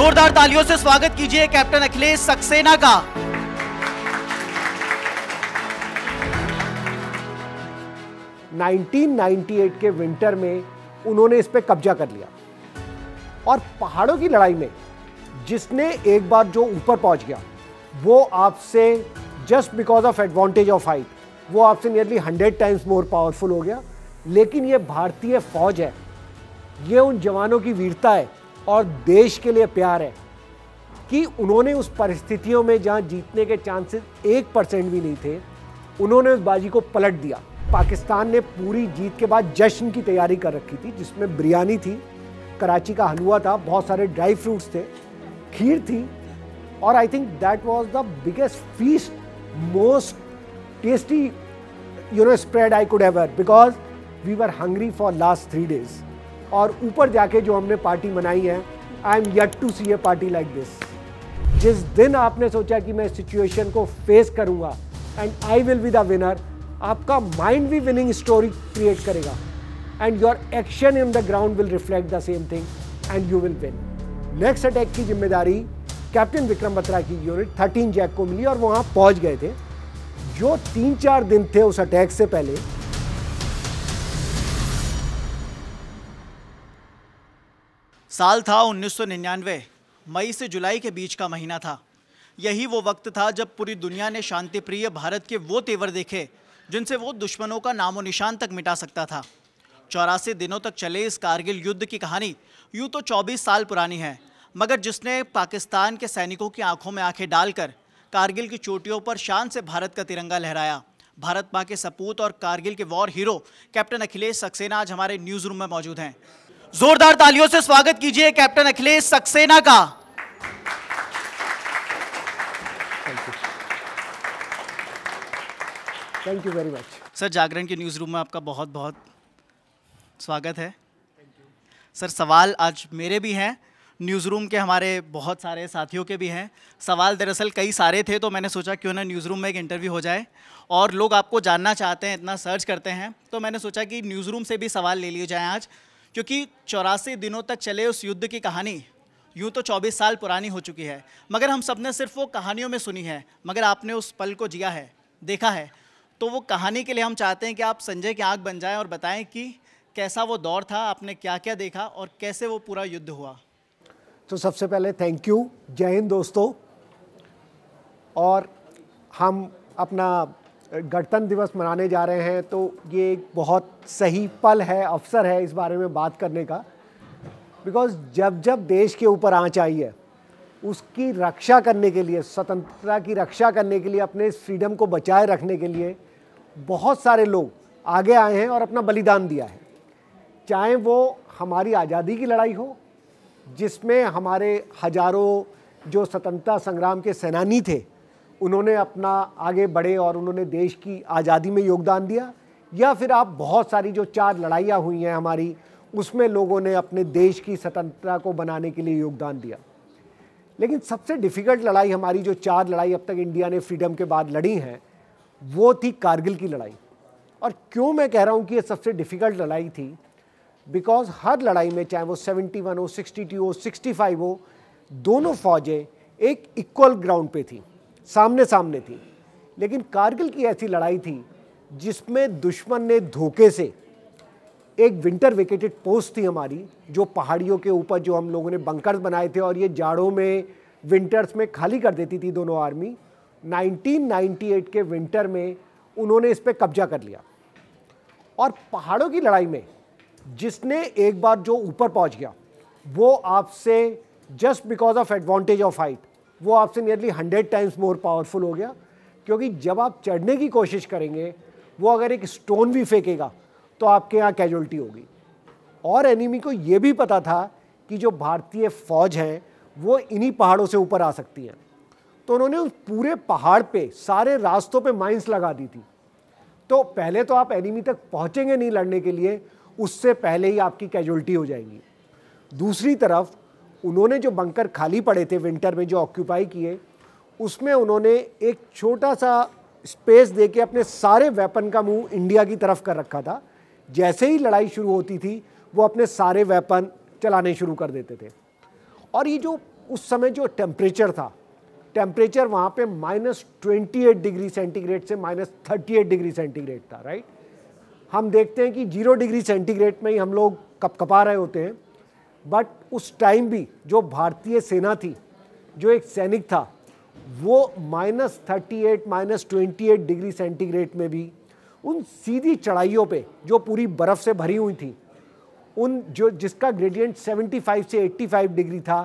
जोरदार तालियों से स्वागत कीजिए कैप्टन अखिलेश सक्सेना का नाइनटीन के विंटर में उन्होंने इस पर कब्जा कर लिया और पहाड़ों की लड़ाई में जिसने एक बार जो ऊपर पहुंच गया वो आपसे just because of advantage of height वो आपसे nearly hundred times more powerful हो गया लेकिन ये भारतीय फौज है ये उन जवानों की वीरता है और देश के लिए प्यार है कि उन्होंने उस परिस्थितियों में जहां जीतने के चांसेस एक परसेंट भी नहीं थे उन्होंने उस बाजी को पलट दिया पाकिस्तान ने पूरी जीत के बाद जश्न की तैयारी कर रखी थी जिसमें बिरयानी थी कराची का हलवा था बहुत सारे ड्राई फ्रूट्स थे खीर थी और I think that was the biggest feast most tasty you know spread I could ever because we were hungry for last three days और ऊपर जाके जो हमने पार्टी मनाई है I am yet to see a party like this जिस दिन आपने सोचा कि मैं इस सिचुएशन को फेस करूँगा and I will be the winner आपका माइंड भी विनिंग स्टोरी क्रिएट करेगा and your action in the ground will reflect the same thing and you will win next attack की जिम्मेदारी कैप्टन विक्रम बत्रा की यूनिट थर्टीन जैक को मिली और वहाँ पहुँच गए थे जो तीन चार दिन थे उस अटैक से पहले साल था 1999 मई से जुलाई के बीच का महीना था यही वो वक्त था जब पूरी दुनिया ने शांति प्रिय भारत के वो तेवर देखे जिनसे वो दुश्मनों का नामो निशान तक मिटा सकता था चौरासी दिनों तक चले इस कारगिल युद्ध की कहानी यूँ तो 24 साल पुरानी है मगर जिसने पाकिस्तान के सैनिकों की आंखों में आंखें डालकर कारगिल की चोटियों पर शान से भारत का तिरंगा लहराया भारत माँ के सपूत और कारगिल के war hero captain Akhilesh Saxena आज हमारे न्यूज़ रूम में मौजूद हैं जोरदार तालियों से स्वागत कीजिए कैप्टन अखिलेश सक्सेना का thank you very much sir Jagran के न्यूज़ रूम में आपका बहुत बहुत स्वागत है सर सवाल आज मेरे भी हैं न्यूज़ रूम के हमारे बहुत सारे साथियों के भी हैं सवाल दरअसल कई सारे थे तो मैंने सोचा क्यों ना न्यूज़ रूम में एक इंटरव्यू हो जाए और लोग आपको जानना चाहते हैं इतना सर्च करते हैं तो मैंने सोचा कि न्यूज़ रूम से भी सवाल ले लिए जाएँ आज क्योंकि चौरासी दिनों तक चले उस युद्ध की कहानी यूँ तो 24 साल पुरानी हो चुकी है मगर हम सब ने सिर्फ वो कहानियों में सुनी है मगर आपने उस पल को जिया है देखा है तो वो कहानी के लिए हम चाहते हैं कि आप संजय की आँख बन जाएँ और बताएँ कि कैसा वो दौर था आपने क्या क्या देखा और कैसे वो पूरा युद्ध हुआ तो सबसे पहले थैंक यू जय हिंद दोस्तों और हम अपना गणतंत्र दिवस मनाने जा रहे हैं तो ये एक बहुत सही पल है अवसर है इस बारे में बात करने का बिकॉज जब जब देश के ऊपर आँच आई है उसकी रक्षा करने के लिए स्वतंत्रता की रक्षा करने के लिए अपने फ्रीडम को बचाए रखने के लिए बहुत सारे लोग आगे आए हैं और अपना बलिदान दिया है चाहे वो हमारी आज़ादी की लड़ाई हो जिसमें हमारे हजारों जो स्वतंत्रता संग्राम के सेनानी थे उन्होंने अपना आगे बढ़े और उन्होंने देश की आज़ादी में योगदान दिया या फिर आप बहुत सारी जो चार लड़ाइयाँ हुई हैं हमारी उसमें लोगों ने अपने देश की स्वतंत्रता को बनाने के लिए योगदान दिया लेकिन सबसे डिफ़िकल्ट लड़ाई हमारी जो चार लड़ाई अब तक इंडिया ने फ्रीडम के बाद लड़ी हैं वो थी कारगिल की लड़ाई और क्यों मैं कह रहा हूँ कि ये सबसे डिफ़िकल्ट लड़ाई थी बिकॉज हर लड़ाई में चाहे वो 71 हो 62 हो 65 हो दोनों फौजें एक इक्वल ग्राउंड पे थी सामने सामने थी लेकिन कारगिल की ऐसी लड़ाई थी जिसमें दुश्मन ने धोखे से एक विंटर वेकेटेड पोस्ट थी हमारी जो पहाड़ियों के ऊपर जो हम लोगों ने बंकर्स बनाए थे और ये जाड़ों में विंटर्स में खाली कर देती थी दोनों आर्मी 1998 के विंटर में उन्होंने इस पर कब्जा कर लिया और पहाड़ों की लड़ाई में जिसने एक बार जो ऊपर पहुंच गया वो आपसे just because of advantage of height वो आपसे nearly hundred times more powerful हो गया क्योंकि जब आप चढ़ने की कोशिश करेंगे वो अगर एक स्टोन भी फेंकेगा तो आपके यहाँ कैजुअल्टी होगी और एनिमी को ये भी पता था कि जो भारतीय फौज है वो इन्हीं पहाड़ों से ऊपर आ सकती हैं तो उन्होंने उस पूरे पहाड़ पे सारे रास्तों पे माइंस लगा दी थी तो पहले तो आप एनिमी तक पहुँचेंगे नहीं लड़ने के लिए उससे पहले ही आपकी कैजुअल्टी हो जाएगी दूसरी तरफ उन्होंने जो बंकर खाली पड़े थे विंटर में जो ऑक्यूपाई किए उसमें उन्होंने एक छोटा सा स्पेस दे के अपने सारे वेपन का मुंह इंडिया की तरफ कर रखा था जैसे ही लड़ाई शुरू होती थी वो अपने सारे वेपन चलाने शुरू कर देते थे और ये जो उस समय जो टेम्परेचर था टेम्परेचर वहाँ पे minus twenty eight degree centigrade से minus thirty eight degree centigrade था राइट हम देखते हैं कि जीरो डिग्री सेंटीग्रेड में ही हम लोग कपकपा रहे होते हैं बट उस टाइम भी जो भारतीय सेना थी जो एक सैनिक था वो minus thirty eight minus twenty eight degree centigrade में भी उन सीधी चढ़ाइयों पे जो पूरी बर्फ़ से भरी हुई थी उन जो जिसका ग्रेडियंट 75 से 85 डिग्री था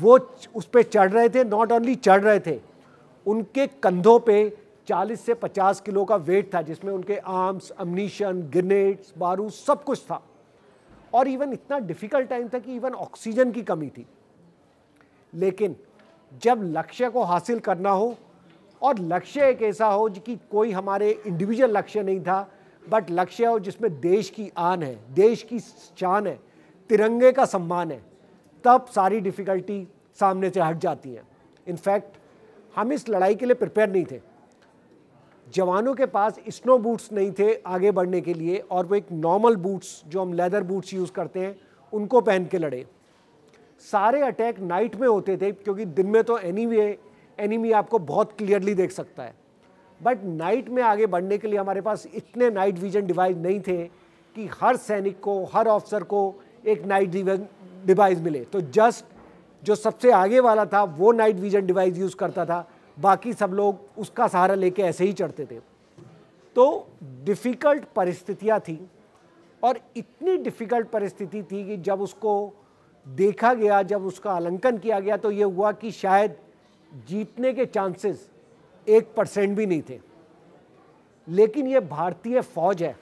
वो उस पर चढ़ रहे थे नॉट ओनली चढ़ रहे थे उनके कंधों पे 40 से 50 किलो का वेट था जिसमें उनके आर्म्स अमनीशन ग्रेनेड्स बारूद सब कुछ था और इवन इतना डिफिकल्ट टाइम था कि इवन ऑक्सीजन की कमी थी लेकिन जब लक्ष्य को हासिल करना हो और लक्ष्य एक ऐसा हो कि कोई हमारे इंडिविजुअल लक्ष्य नहीं था बट लक्ष्य हो जिसमें देश की आन है देश की शान है तिरंगे का सम्मान है तब सारी डिफ़िकल्टी सामने से हट जाती हैं इनफैक्ट हम इस लड़ाई के लिए प्रिपेयर नहीं थे जवानों के पास स्नो बूट्स नहीं थे आगे बढ़ने के लिए और वो एक नॉर्मल बूट्स जो हम लेदर बूट्स यूज़ करते हैं उनको पहन के लड़े सारे अटैक नाइट में होते थे क्योंकि दिन में तो एनी एनिमी आपको बहुत क्लियरली देख सकता है बट नाइट में आगे बढ़ने के लिए हमारे पास इतने नाइट विजन डिवाइस नहीं थे कि हर सैनिक को हर ऑफिसर को एक नाइट डिवाइस मिले तो जस्ट जो सबसे आगे वाला था वो नाइट विजन डिवाइस यूज़ करता था बाकी सब लोग उसका सहारा लेके ऐसे ही चढ़ते थे तो डिफ़िकल्ट परिस्थितियाँ थी और इतनी डिफ़िकल्ट परिस्थिति थी कि जब उसको देखा गया जब उसका आलंकन किया गया तो ये हुआ कि शायद जीतने के चांसेस एक परसेंट भी नहीं थे लेकिन ये भारतीय फौज है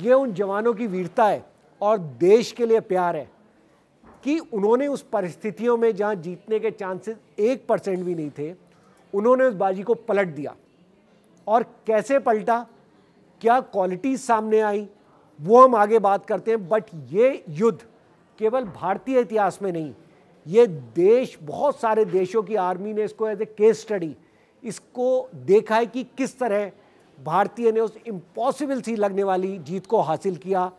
ये उन जवानों की वीरता है और देश के लिए प्यार है कि उन्होंने उस परिस्थितियों में जहाँ जीतने के चांसेस एक परसेंट भी नहीं थे उन्होंने उस बाजी को पलट दिया और कैसे पलटा क्या क्वालिटी सामने आई वो हम आगे बात करते हैं बट ये युद्ध केवल भारतीय इतिहास में नहीं ये देश बहुत सारे देशों की आर्मी ने इसको एज ए केस स्टडी इसको देखा है कि किस तरह भारतीय ने उस इम्पॉसिबल सी लगने वाली जीत को हासिल किया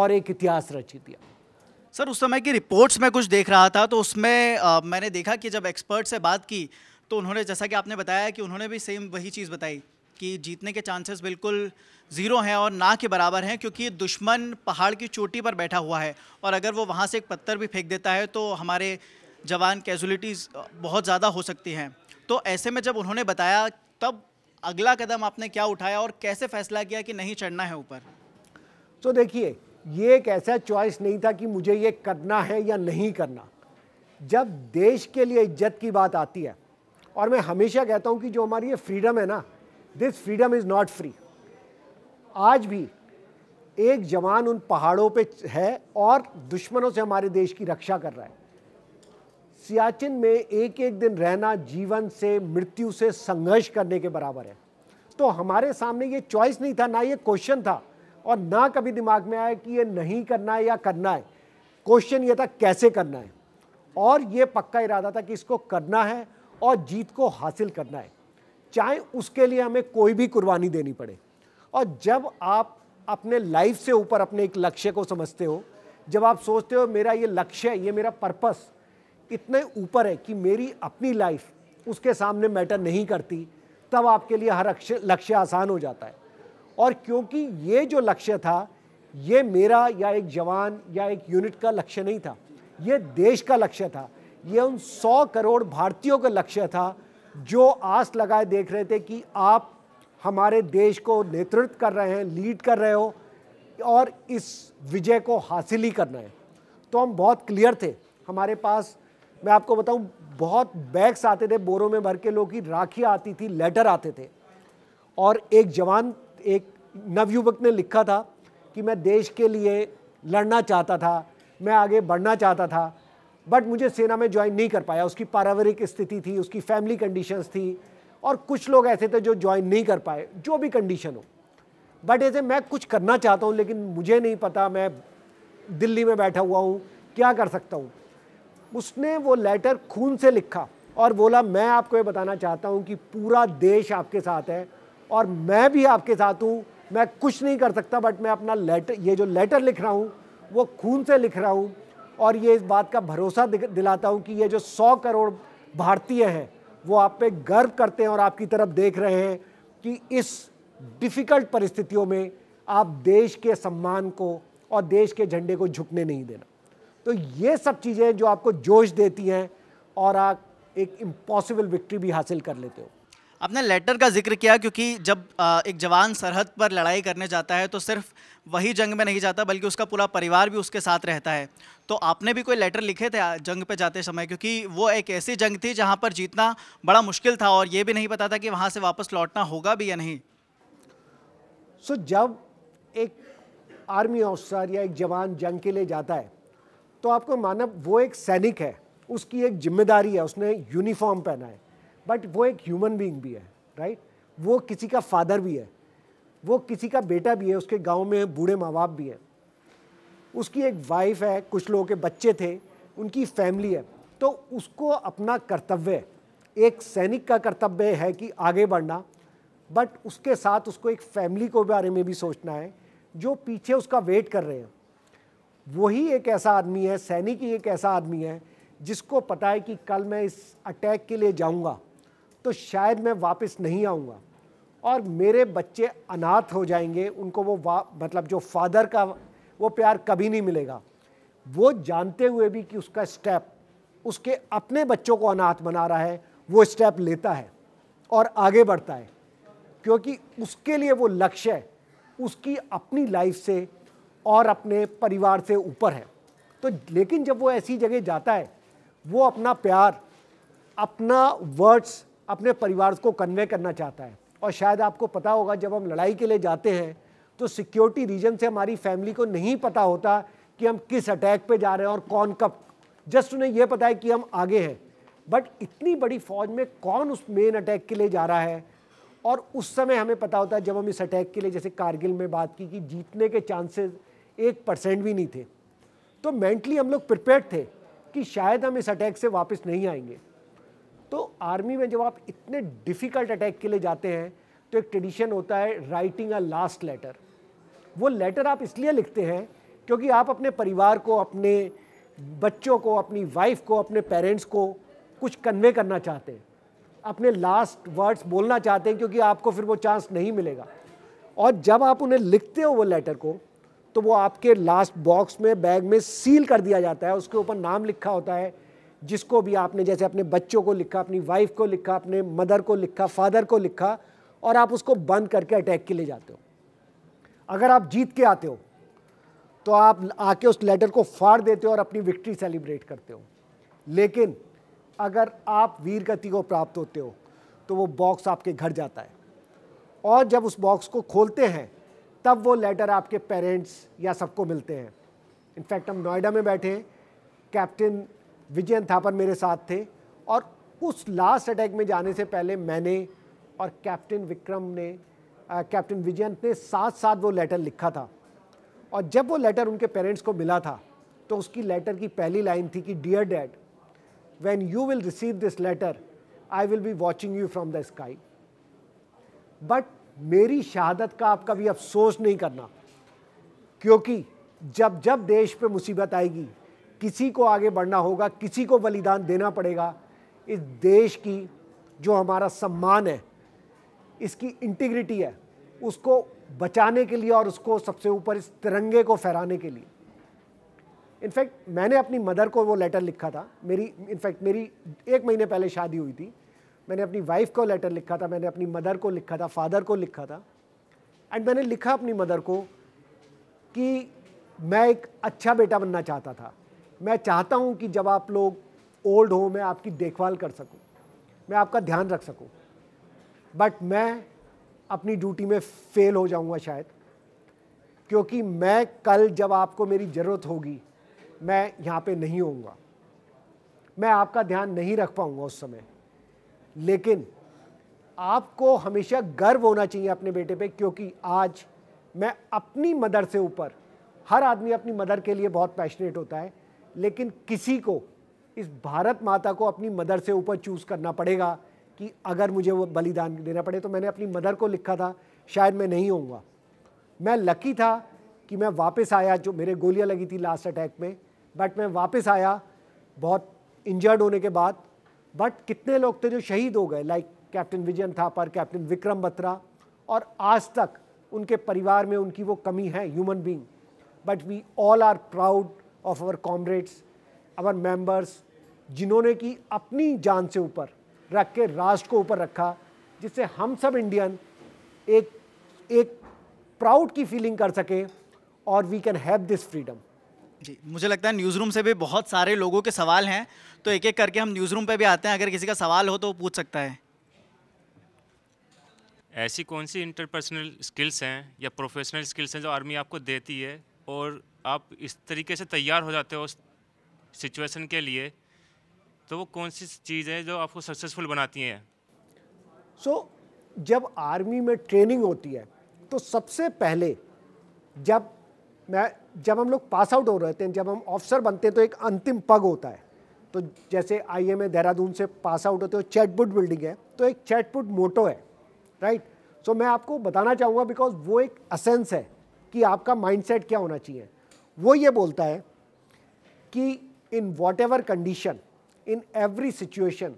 और एक इतिहास रचित किया सर उस समय की रिपोर्ट्स में कुछ देख रहा था तो उसमें आ, मैंने देखा कि जब एक्सपर्ट से बात की तो उन्होंने जैसा कि आपने बताया कि उन्होंने भी सेम वही चीज़ बताई कि जीतने के चांसेस बिल्कुल ज़ीरो हैं और ना के बराबर हैं क्योंकि दुश्मन पहाड़ की चोटी पर बैठा हुआ है और अगर वो वहाँ से एक पत्थर भी फेंक देता है तो हमारे जवान कैजुलिटीज़ बहुत ज़्यादा हो सकती हैं तो ऐसे में जब उन्होंने बताया तब अगला कदम आपने क्या उठाया और कैसे फैसला किया कि नहीं चढ़ना है ऊपर तो देखिए ये एक ऐसा चॉइस नहीं था कि मुझे ये करना है या नहीं करना जब देश के लिए इज्जत की बात आती है और मैं हमेशा कहता हूँ कि जो हमारी ये फ्रीडम है ना this freedom is not free आज भी एक जवान उन पहाड़ों पे है और दुश्मनों से हमारे देश की रक्षा कर रहा है सियाचिन में एक एक दिन रहना जीवन से मृत्यु से संघर्ष करने के बराबर है तो हमारे सामने ये चॉइस नहीं था ना ये क्वेश्चन था और ना कभी दिमाग में आया कि ये नहीं करना है या करना है क्वेश्चन ये था कैसे करना है और ये पक्का इरादा था कि इसको करना है और जीत को हासिल करना है चाहे उसके लिए हमें कोई भी कुर्बानी देनी पड़े और जब आप अपने लाइफ से ऊपर अपने एक लक्ष्य को समझते हो जब आप सोचते हो मेरा ये लक्ष्य ये मेरा पर्पस इतने ऊपर है कि मेरी अपनी लाइफ उसके सामने मैटर नहीं करती तब आपके लिए हर लक्ष्य आसान हो जाता है और क्योंकि ये जो लक्ष्य था ये मेरा या एक जवान या एक यूनिट का लक्ष्य नहीं था ये देश का लक्ष्य था ये उन 100 करोड़ भारतीयों का लक्ष्य था जो आस लगाए देख रहे थे कि आप हमारे देश को नेतृत्व कर रहे हैं लीड कर रहे हो और इस विजय को हासिल ही करना है तो हम बहुत क्लियर थे हमारे पास मैं आपको बताऊं बहुत बैग्स आते थे बोरों में भर के लोग की राखी आती थी लेटर आते थे और एक जवान एक नवयुवक ने लिखा था कि मैं देश के लिए लड़ना चाहता था मैं आगे बढ़ना चाहता था बट मुझे सेना में ज्वाइन नहीं कर पाया उसकी पारिवारिक स्थिति थी उसकी फैमिली कंडीशंस थी और कुछ लोग ऐसे थे जो ज्वाइन नहीं कर पाए जो भी कंडीशन हो बट ऐसे मैं कुछ करना चाहता हूँ लेकिन मुझे नहीं पता मैं दिल्ली में बैठा हुआ हूँ क्या कर सकता हूँ उसने वो लेटर खून से लिखा और बोला मैं आपको ये बताना चाहता हूँ कि पूरा देश आपके साथ है और मैं भी आपके साथ हूँ मैं कुछ नहीं कर सकता बट मैं अपना लेटर ये जो लेटर लिख रहा हूँ वो खून से लिख रहा हूँ और ये इस बात का भरोसा दिलाता हूँ कि ये जो सौ करोड़ भारतीय हैं वो आप पे गर्व करते हैं और आपकी तरफ देख रहे हैं कि इस डिफ़िकल्ट परिस्थितियों में आप देश के सम्मान को और देश के झंडे को झुकने नहीं देना तो ये सब चीज़ें जो आपको जोश देती हैं और आप एक इम्पॉसिबल विक्ट्री भी हासिल कर लेते हो आपने लेटर का जिक्र किया क्योंकि जब एक जवान सरहद पर लड़ाई करने जाता है तो सिर्फ वही जंग में नहीं जाता बल्कि उसका पूरा परिवार भी उसके साथ रहता है तो आपने भी कोई लेटर लिखे थे जंग पे जाते समय क्योंकि वो एक ऐसी जंग थी जहाँ पर जीतना बड़ा मुश्किल था और ये भी नहीं पता था कि वहाँ से वापस लौटना होगा भी या नहीं सो so, जब एक आर्मी ऑफिसर या एक जवान जंग के लिए जाता है तो आपको मानव वो एक सैनिक है उसकी एक जिम्मेदारी है उसने यूनिफॉर्म पहना है बट वो एक ह्यूमन बींग भी है राइट वो किसी का फादर भी है वो किसी का बेटा भी है उसके गांव में बूढ़े माँ बाप भी हैं उसकी एक वाइफ है कुछ लोगों के बच्चे थे उनकी फैमिली है तो उसको अपना कर्तव्य एक सैनिक का कर्तव्य है कि आगे बढ़ना बट उसके साथ उसको एक फैमिली को बारे में भी सोचना है जो पीछे उसका वेट कर रहे हैं वही एक ऐसा आदमी है सैनिक ही एक ऐसा आदमी है जिसको पता है कि कल मैं इस अटैक के लिए जाऊंगा तो शायद मैं वापस नहीं आऊँगा और मेरे बच्चे अनाथ हो जाएंगे उनको वो वा मतलब जो फादर का वो प्यार कभी नहीं मिलेगा वो जानते हुए भी कि उसका स्टेप उसके अपने बच्चों को अनाथ बना रहा है वो स्टेप लेता है और आगे बढ़ता है क्योंकि उसके लिए वो लक्ष्य उसकी अपनी लाइफ से और अपने परिवार से ऊपर है तो लेकिन जब वो ऐसी जगह जाता है वो अपना प्यार अपना वर्ड्स अपने परिवार को कन्वे करना चाहता है और शायद आपको पता होगा जब हम लड़ाई के लिए जाते हैं तो सिक्योरिटी रीजन से हमारी फैमिली को नहीं पता होता कि हम किस अटैक पे जा रहे हैं और कौन कब जस्ट उन्हें यह पता है कि हम आगे हैं बट इतनी बड़ी फौज में कौन उस मेन अटैक के लिए जा रहा है और उस समय हमें पता होता है जब हम इस अटैक के लिए जैसे कारगिल में बात की कि जीतने के चांसेस एक परसेंट भी नहीं थे तो मेंटली हम लोग प्रिपेयर थे कि शायद हम इस अटैक से वापस नहीं आएंगे तो आर्मी में जब आप इतने डिफ़िकल्ट अटैक के लिए जाते हैं तो एक ट्रेडिशन होता है राइटिंग अ लास्ट लेटर वो लेटर आप इसलिए लिखते हैं क्योंकि आप अपने परिवार को अपने बच्चों को अपनी वाइफ को अपने पेरेंट्स को कुछ कन्वे करना चाहते हैं अपने लास्ट वर्ड्स बोलना चाहते हैं क्योंकि आपको फिर वो चांस नहीं मिलेगा और जब आप उन्हें लिखते हो वो लेटर को तो वो आपके लास्ट बॉक्स में बैग में सील कर दिया जाता है उसके ऊपर नाम लिखा होता है जिसको भी आपने जैसे अपने बच्चों को लिखा अपनी वाइफ को लिखा अपने मदर को लिखा फादर को लिखा और आप उसको बंद करके अटैक के ले जाते हो अगर आप जीत के आते हो तो आप आके उस लेटर को फाड़ देते हो और अपनी विक्ट्री सेलिब्रेट करते हो लेकिन अगर आप वीर गति को प्राप्त होते हो तो वो बॉक्स आपके घर जाता है और जब उस बॉक्स को खोलते हैं तब वो लेटर आपके पेरेंट्स या सबको मिलते हैं इनफैक्ट हम नोएडा में बैठे हैं कैप्टन विजयन थापर मेरे साथ थे और उस लास्ट अटैक में जाने से पहले मैंने और कैप्टन विक्रम ने कैप्टन विजयंत ने साथ साथ वो लेटर लिखा था और जब वो लेटर उनके पेरेंट्स को मिला था तो उसकी लेटर की पहली लाइन थी कि dear dad when you will receive this letter I will be watching you from the sky but मेरी शहादत का आप कभी अफसोस नहीं करना क्योंकि जब जब देश पे मुसीबत आएगी किसी को आगे बढ़ना होगा किसी को बलिदान देना पड़ेगा इस देश की जो हमारा सम्मान है इसकी इंटीग्रिटी है उसको बचाने के लिए और उसको सबसे ऊपर इस तिरंगे को फहराने के लिए इनफैक्ट मैंने अपनी मदर को वो लेटर लिखा था मेरी इनफैक्ट मेरी एक महीने पहले शादी हुई थी मैंने अपनी वाइफ को लेटर लिखा था मैंने अपनी मदर को लिखा था फादर को लिखा था एंड मैंने लिखा अपनी मदर को कि मैं एक अच्छा बेटा बनना चाहता था मैं चाहता हूँ कि जब आप लोग ओल्ड हो मैं आपकी देखभाल कर सकूँ मैं आपका ध्यान रख सकूँ बट मैं अपनी ड्यूटी में फ़ेल हो जाऊँगा शायद क्योंकि मैं कल जब आपको मेरी ज़रूरत होगी मैं यहाँ पे नहीं होऊंगा मैं आपका ध्यान नहीं रख पाऊँगा उस समय लेकिन आपको हमेशा गर्व होना चाहिए अपने बेटे पे क्योंकि आज मैं अपनी मदर से ऊपर हर आदमी अपनी मदर के लिए बहुत पैशनेट होता है लेकिन किसी को इस भारत माता को अपनी मदर से ऊपर चूज़ करना पड़ेगा कि अगर मुझे वो बलिदान देना पड़े तो मैंने अपनी मदर को लिखा था शायद मैं नहीं होऊंगा मैं लकी था कि मैं वापस आया जो मेरे गोलियां लगी थी लास्ट अटैक में बट मैं वापस आया बहुत इंजर्ड होने के बाद बट कितने लोग थे जो शहीद हो गए like captain Vijayan Thapar captain Vikram Batra और आज तक उनके परिवार में उनकी वो कमी है human being but we all are proud of our comrades our members जिन्होंने कि अपनी जान से ऊपर रख के राष्ट्र को ऊपर रखा जिससे हम सब इंडियन एक एक प्राउड की फीलिंग कर सकें और we can have this freedom जी मुझे लगता है न्यूज़ रूम से भी बहुत सारे लोगों के सवाल हैं तो एक एक करके हम न्यूज़ रूम पे भी आते हैं अगर किसी का सवाल हो तो पूछ सकता है ऐसी कौन सी इंटरपर्सनल स्किल्स हैं या प्रोफेशनल स्किल्स हैं जो आर्मी आपको देती है और आप इस तरीके से तैयार हो जाते हो उस सिचुएशन के लिए तो वो कौन सी चीज़ है जो आपको सक्सेसफुल बनाती हैं सो so, जब आर्मी में ट्रेनिंग होती है तो सबसे पहले जब मैं जब हम लोग पास आउट हो रहे थे जब हम ऑफिसर बनते हैं तो एक अंतिम पग होता है तो जैसे आई एम ए देहरादून से पास आउट होते हो चैटबुट बिल्डिंग है तो एक चैटबुट मोटो है राइट right? सो so, मैं आपको बताना चाहूँगा बिकॉज वो एक असेंस है कि आपका माइंडसेट क्या होना चाहिए वो ये बोलता है कि in whatever condition in every situation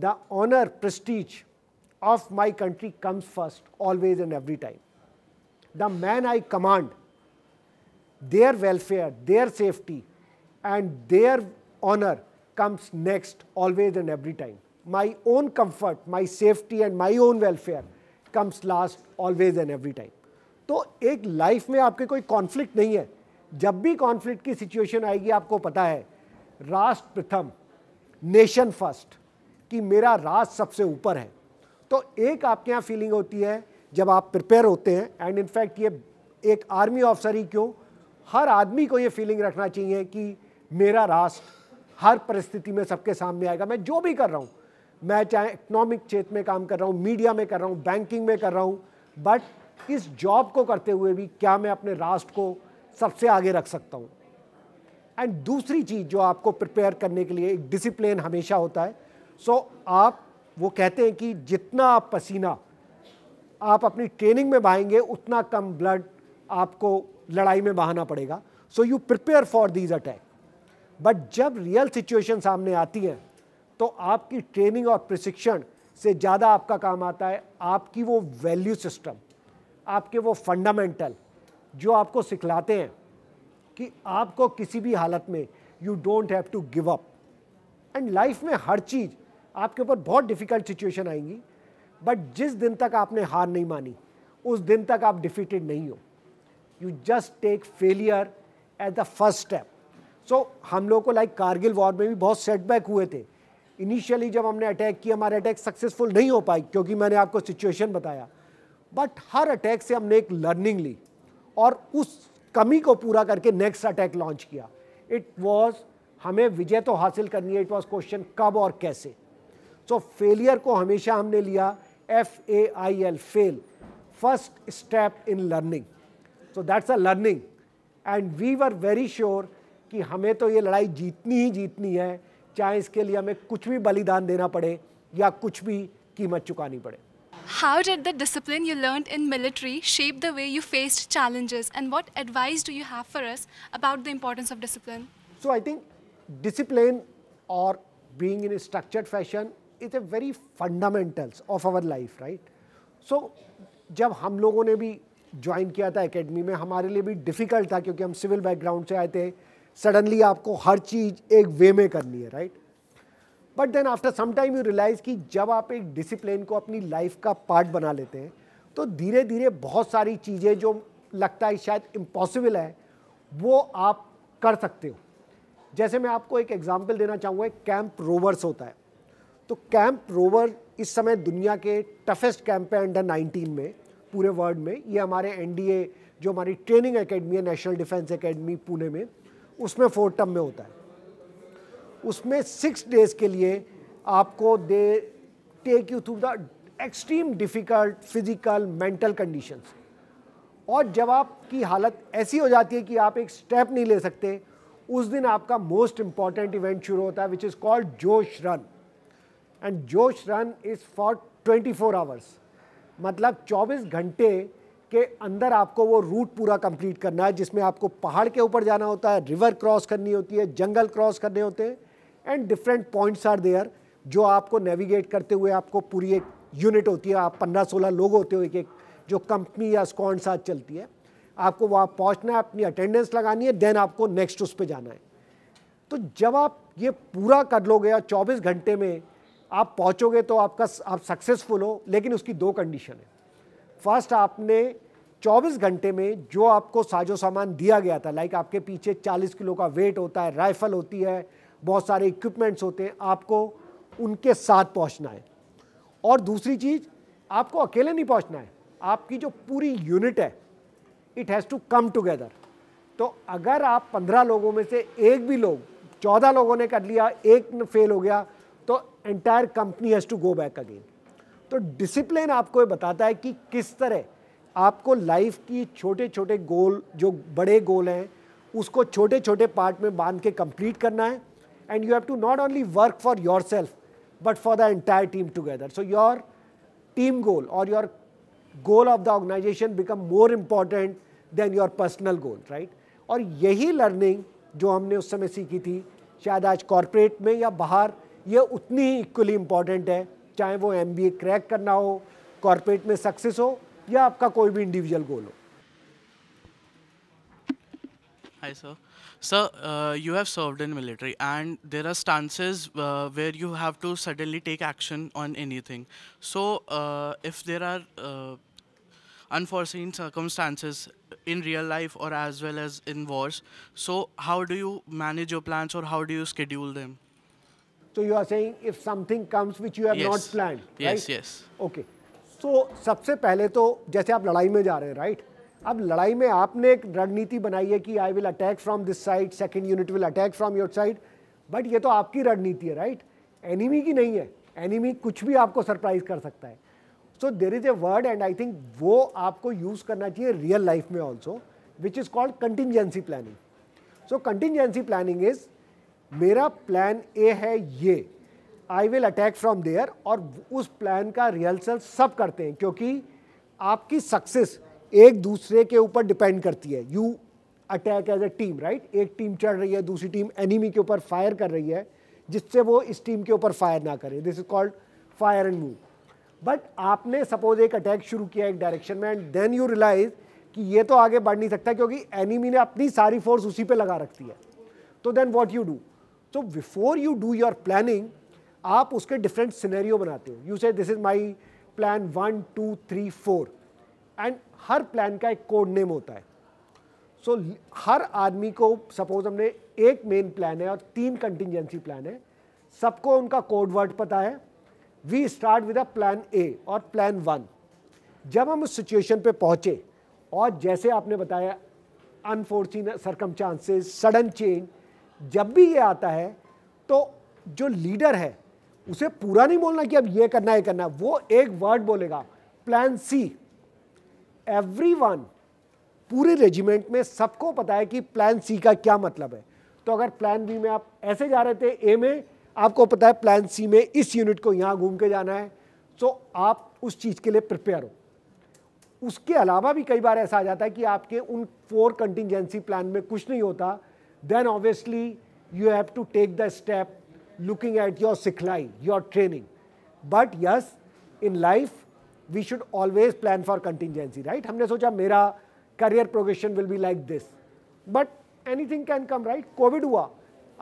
the honour prestige of my country comes first always and every time the man I command their welfare their safety and their honour comes next always and every time my own comfort my safety and my own welfare comes last always and every time तो एक life में आपके कोई conflict नहीं है जब भी conflict की सिचुएशन आएगी आपको पता है राष्ट्र प्रथम नेशन फर्स्ट कि मेरा राष्ट्र सबसे ऊपर है तो एक आपके यहाँ फीलिंग होती है जब आप प्रिपेयर होते हैं एंड इनफैक्ट ये एक आर्मी ऑफिसर ही क्यों हर आदमी को ये फीलिंग रखना चाहिए कि मेरा राष्ट्र हर परिस्थिति में सबके सामने आएगा मैं जो भी कर रहा हूँ मैं चाहे इकोनॉमिक क्षेत्र में काम कर रहा हूँ मीडिया में कर रहा हूँ बैंकिंग में कर रहा हूँ बट इस जॉब को करते हुए भी क्या मैं अपने राष्ट्र को सबसे आगे रख सकता हूँ एंड दूसरी चीज़ जो आपको प्रिपेयर करने के लिए एक डिसिप्लिन हमेशा होता है सो so, आप वो कहते हैं कि जितना आप पसीना आप अपनी ट्रेनिंग में बहाएंगे उतना कम ब्लड आपको लड़ाई में बहाना पड़ेगा so you prepare for these attack but जब रियल सिचुएशन सामने आती है तो आपकी ट्रेनिंग और प्रशिक्षण से ज़्यादा आपका काम आता है आपकी वो वैल्यू सिस्टम आपके वो फंडामेंटल जो आपको सिखलाते हैं कि आपको किसी भी हालत में you don't have to give up and life में हर चीज़ आपके ऊपर बहुत डिफ़िकल्ट सिचुएशन आएंगी बट जिस दिन तक आपने हार नहीं मानी उस दिन तक आप डिफीटेड नहीं हो you just take failure at the first step so हम लोग को लाइक like कारगिल वॉर में भी बहुत सेटबैक हुए थे इनिशियली जब हमने अटैक किया हमारे अटैक सक्सेसफुल नहीं हो पाई क्योंकि मैंने आपको सिचुएशन बताया बट हर अटैक से हमने एक लर्निंग ली और उस कमी को पूरा करके नेक्स्ट अटैक लॉन्च किया इट वॉज हमें विजय तो हासिल करनी है इट वॉज क्वेश्चन कब और कैसे सो so, फेलियर को हमेशा हमने लिया F A I L fail first step in learning so that's a learning and we were very sure कि हमें तो ये लड़ाई जीतनी ही जीतनी है चाहे इसके लिए हमें कुछ भी बलिदान देना पड़े या कुछ भी कीमत चुकानी पड़े How did the discipline you learned in military shape the way you faced challenges and what advice do you have for us about the importance of discipline? So I think discipline or being in a structured fashion is a very fundamentals of our life, right? So जब हम लोगों ने भी join किया था academy में हमारे लिए भी डिफ़िकल्ट था क्योंकि हम सिविल बैकग्राउंड से आए थे सडनली आपको हर चीज़ एक वे में करनी है right but then after some time you realise कि जब आप एक डिसिप्लिन को अपनी लाइफ का पार्ट बना लेते हैं तो धीरे धीरे बहुत सारी चीज़ें जो लगता है शायद इम्पॉसिबल है वो आप कर सकते हो जैसे मैं आपको एक एग्जाम्पल देना चाहूँगा कैंप रोवर्स होता है तो कैंप रोवर इस समय दुनिया के टफेस्ट कैंप है अंडर 19 में पूरे वर्ल्ड में ये हमारे एन जो हमारी ट्रेनिंग एकेडमी है नेशनल डिफेंस एकेडमी पुणे में उसमें फोर्थ टर्म में होता है उसमें सिक्स डेज के लिए आपको they take you through the extreme difficult physical mental conditions और जब आपकी हालत ऐसी हो जाती है कि आप एक स्टेप नहीं ले सकते उस दिन आपका मोस्ट इम्पॉर्टेंट इवेंट शुरू होता है which is called Josh run and Josh run is for 24 four hours मतलब 24 घंटे के अंदर आपको वो रूट पूरा कंप्लीट करना है जिसमें आपको पहाड़ के ऊपर जाना होता है रिवर क्रॉस करनी होती है जंगल क्रॉस करने होते हैं and different points are there जो आपको नेविगेट करते हुए आपको पूरी एक यूनिट होती है आप पंद्रह सोलह लोग होते हो एक एक जो कंपनी या स्कॉन साथ चलती है आपको वहाँ पहुँचना है अपनी अटेंडेंस लगानी है देन आपको नेक्स्ट उस पर जाना है तो जब आप ये पूरा कर लोगे या चौबीस घंटे में आप पहुँचोगे तो आपका आप सक्सेसफुल हो लेकिन उसकी दो कंडीशन है फर्स्ट आपने 24 घंटे में जो आपको साजो सामान दिया गया था लाइक आपके पीछे 40 किलो का वेट होता है राइफल होती है बहुत सारे इक्विपमेंट्स होते हैं आपको उनके साथ पहुंचना है और दूसरी चीज़ आपको अकेले नहीं पहुंचना है आपकी जो पूरी यूनिट है it has to come together तो अगर आप पंद्रह लोगों में से एक भी लोग चौदह लोगों ने कर लिया एक फेल हो गया तो entire company has to go back again तो डिसिप्लिन आपको ये बताता है कि किस तरह आपको लाइफ की छोटे छोटे गोल जो बड़े गोल हैं उसको छोटे छोटे पार्ट में बांध के कंप्लीट करना है and you have to not only work for yourself but for the entire team together. So your team goal or your goal of the organization become more important than your personal goal, right? aur yahi learning jo humne us samay seekhi thi shayad aaj corporate mein ya bahar ye utni equally important hai chahe wo mba crack karna ho corporate mein success ho ya aapka koi bhi individual goal ho Hi, sir. Sir, uh, you have served in military, and there are stances uh, where you have to suddenly take action on anything. So, uh, if there are uh, unforeseen circumstances in real life or as well as in wars, so how do you manage your plans or how do you schedule them? So, you are saying if something comes which you have yes. not planned, right? Yes, yes. Okay. So, सबसे पहले तो जैसे आप लड़ाई में जा रहे हैं, right? अब लड़ाई में आपने एक रणनीति बनाई है कि I will attack from this side second unit will attack from your side but ये तो आपकी रणनीति है राइट एनिमी की नहीं है एनिमी कुछ भी आपको सरप्राइज कर सकता है so there is a word and I think वो आपको यूज़ करना चाहिए रियल लाइफ में also which is called contingency planning so contingency planning is मेरा प्लान ए है ये I will attack from there और उस प्लान का रिहर्सल सब करते हैं क्योंकि आपकी सक्सेस एक दूसरे के ऊपर डिपेंड करती है you attack as a team right एक टीम चढ़ रही है दूसरी टीम एनिमी के ऊपर फायर कर रही है जिससे वो इस टीम के ऊपर फायर ना करे this is called fire and move but आपने सपोज एक अटैक शुरू किया एक डायरेक्शन में एंड देन यू रियलाइज कि ये तो आगे बढ़ नहीं सकता क्योंकि एनिमी ने अपनी सारी फोर्स उसी पे लगा रखती है तो देन व्हाट यू डू तो before you do your planning आप उसके डिफरेंट सिनेरियो बनाते हो you say this is my plan one two three four and हर प्लान का एक कोड नेम होता है सो so, हर आदमी को सपोज हमने एक मेन प्लान है और तीन कंटिजेंसी प्लान है सबको उनका कोड वर्ड पता है we start with a plan A और प्लान वन जब हम उस सिचुएशन पे पहुँचे और जैसे आपने बताया unforeseen circumstances sudden change जब भी ये आता है तो जो लीडर है उसे पूरा नहीं बोलना कि अब ये करना ये करना वो एक वर्ड बोलेगा प्लान सी एवरीवन पूरे रेजिमेंट में सबको पता है कि प्लान सी का क्या मतलब है तो अगर प्लान बी में आप ऐसे जा रहे थे ए में आपको पता है प्लान सी में इस यूनिट को यहाँ घूम के जाना है सो तो आप उस चीज़ के लिए प्रिपेयर हो उसके अलावा भी कई बार ऐसा आ जाता है कि आपके उन फोर कंटिजेंसी प्लान में कुछ नहीं होता then obviously you have to take the step looking at your सिखलाई your training but yes in life we should always plan for contingency right हमने सोचा मेरा career progression will be like this but anything can come right COVID हुआ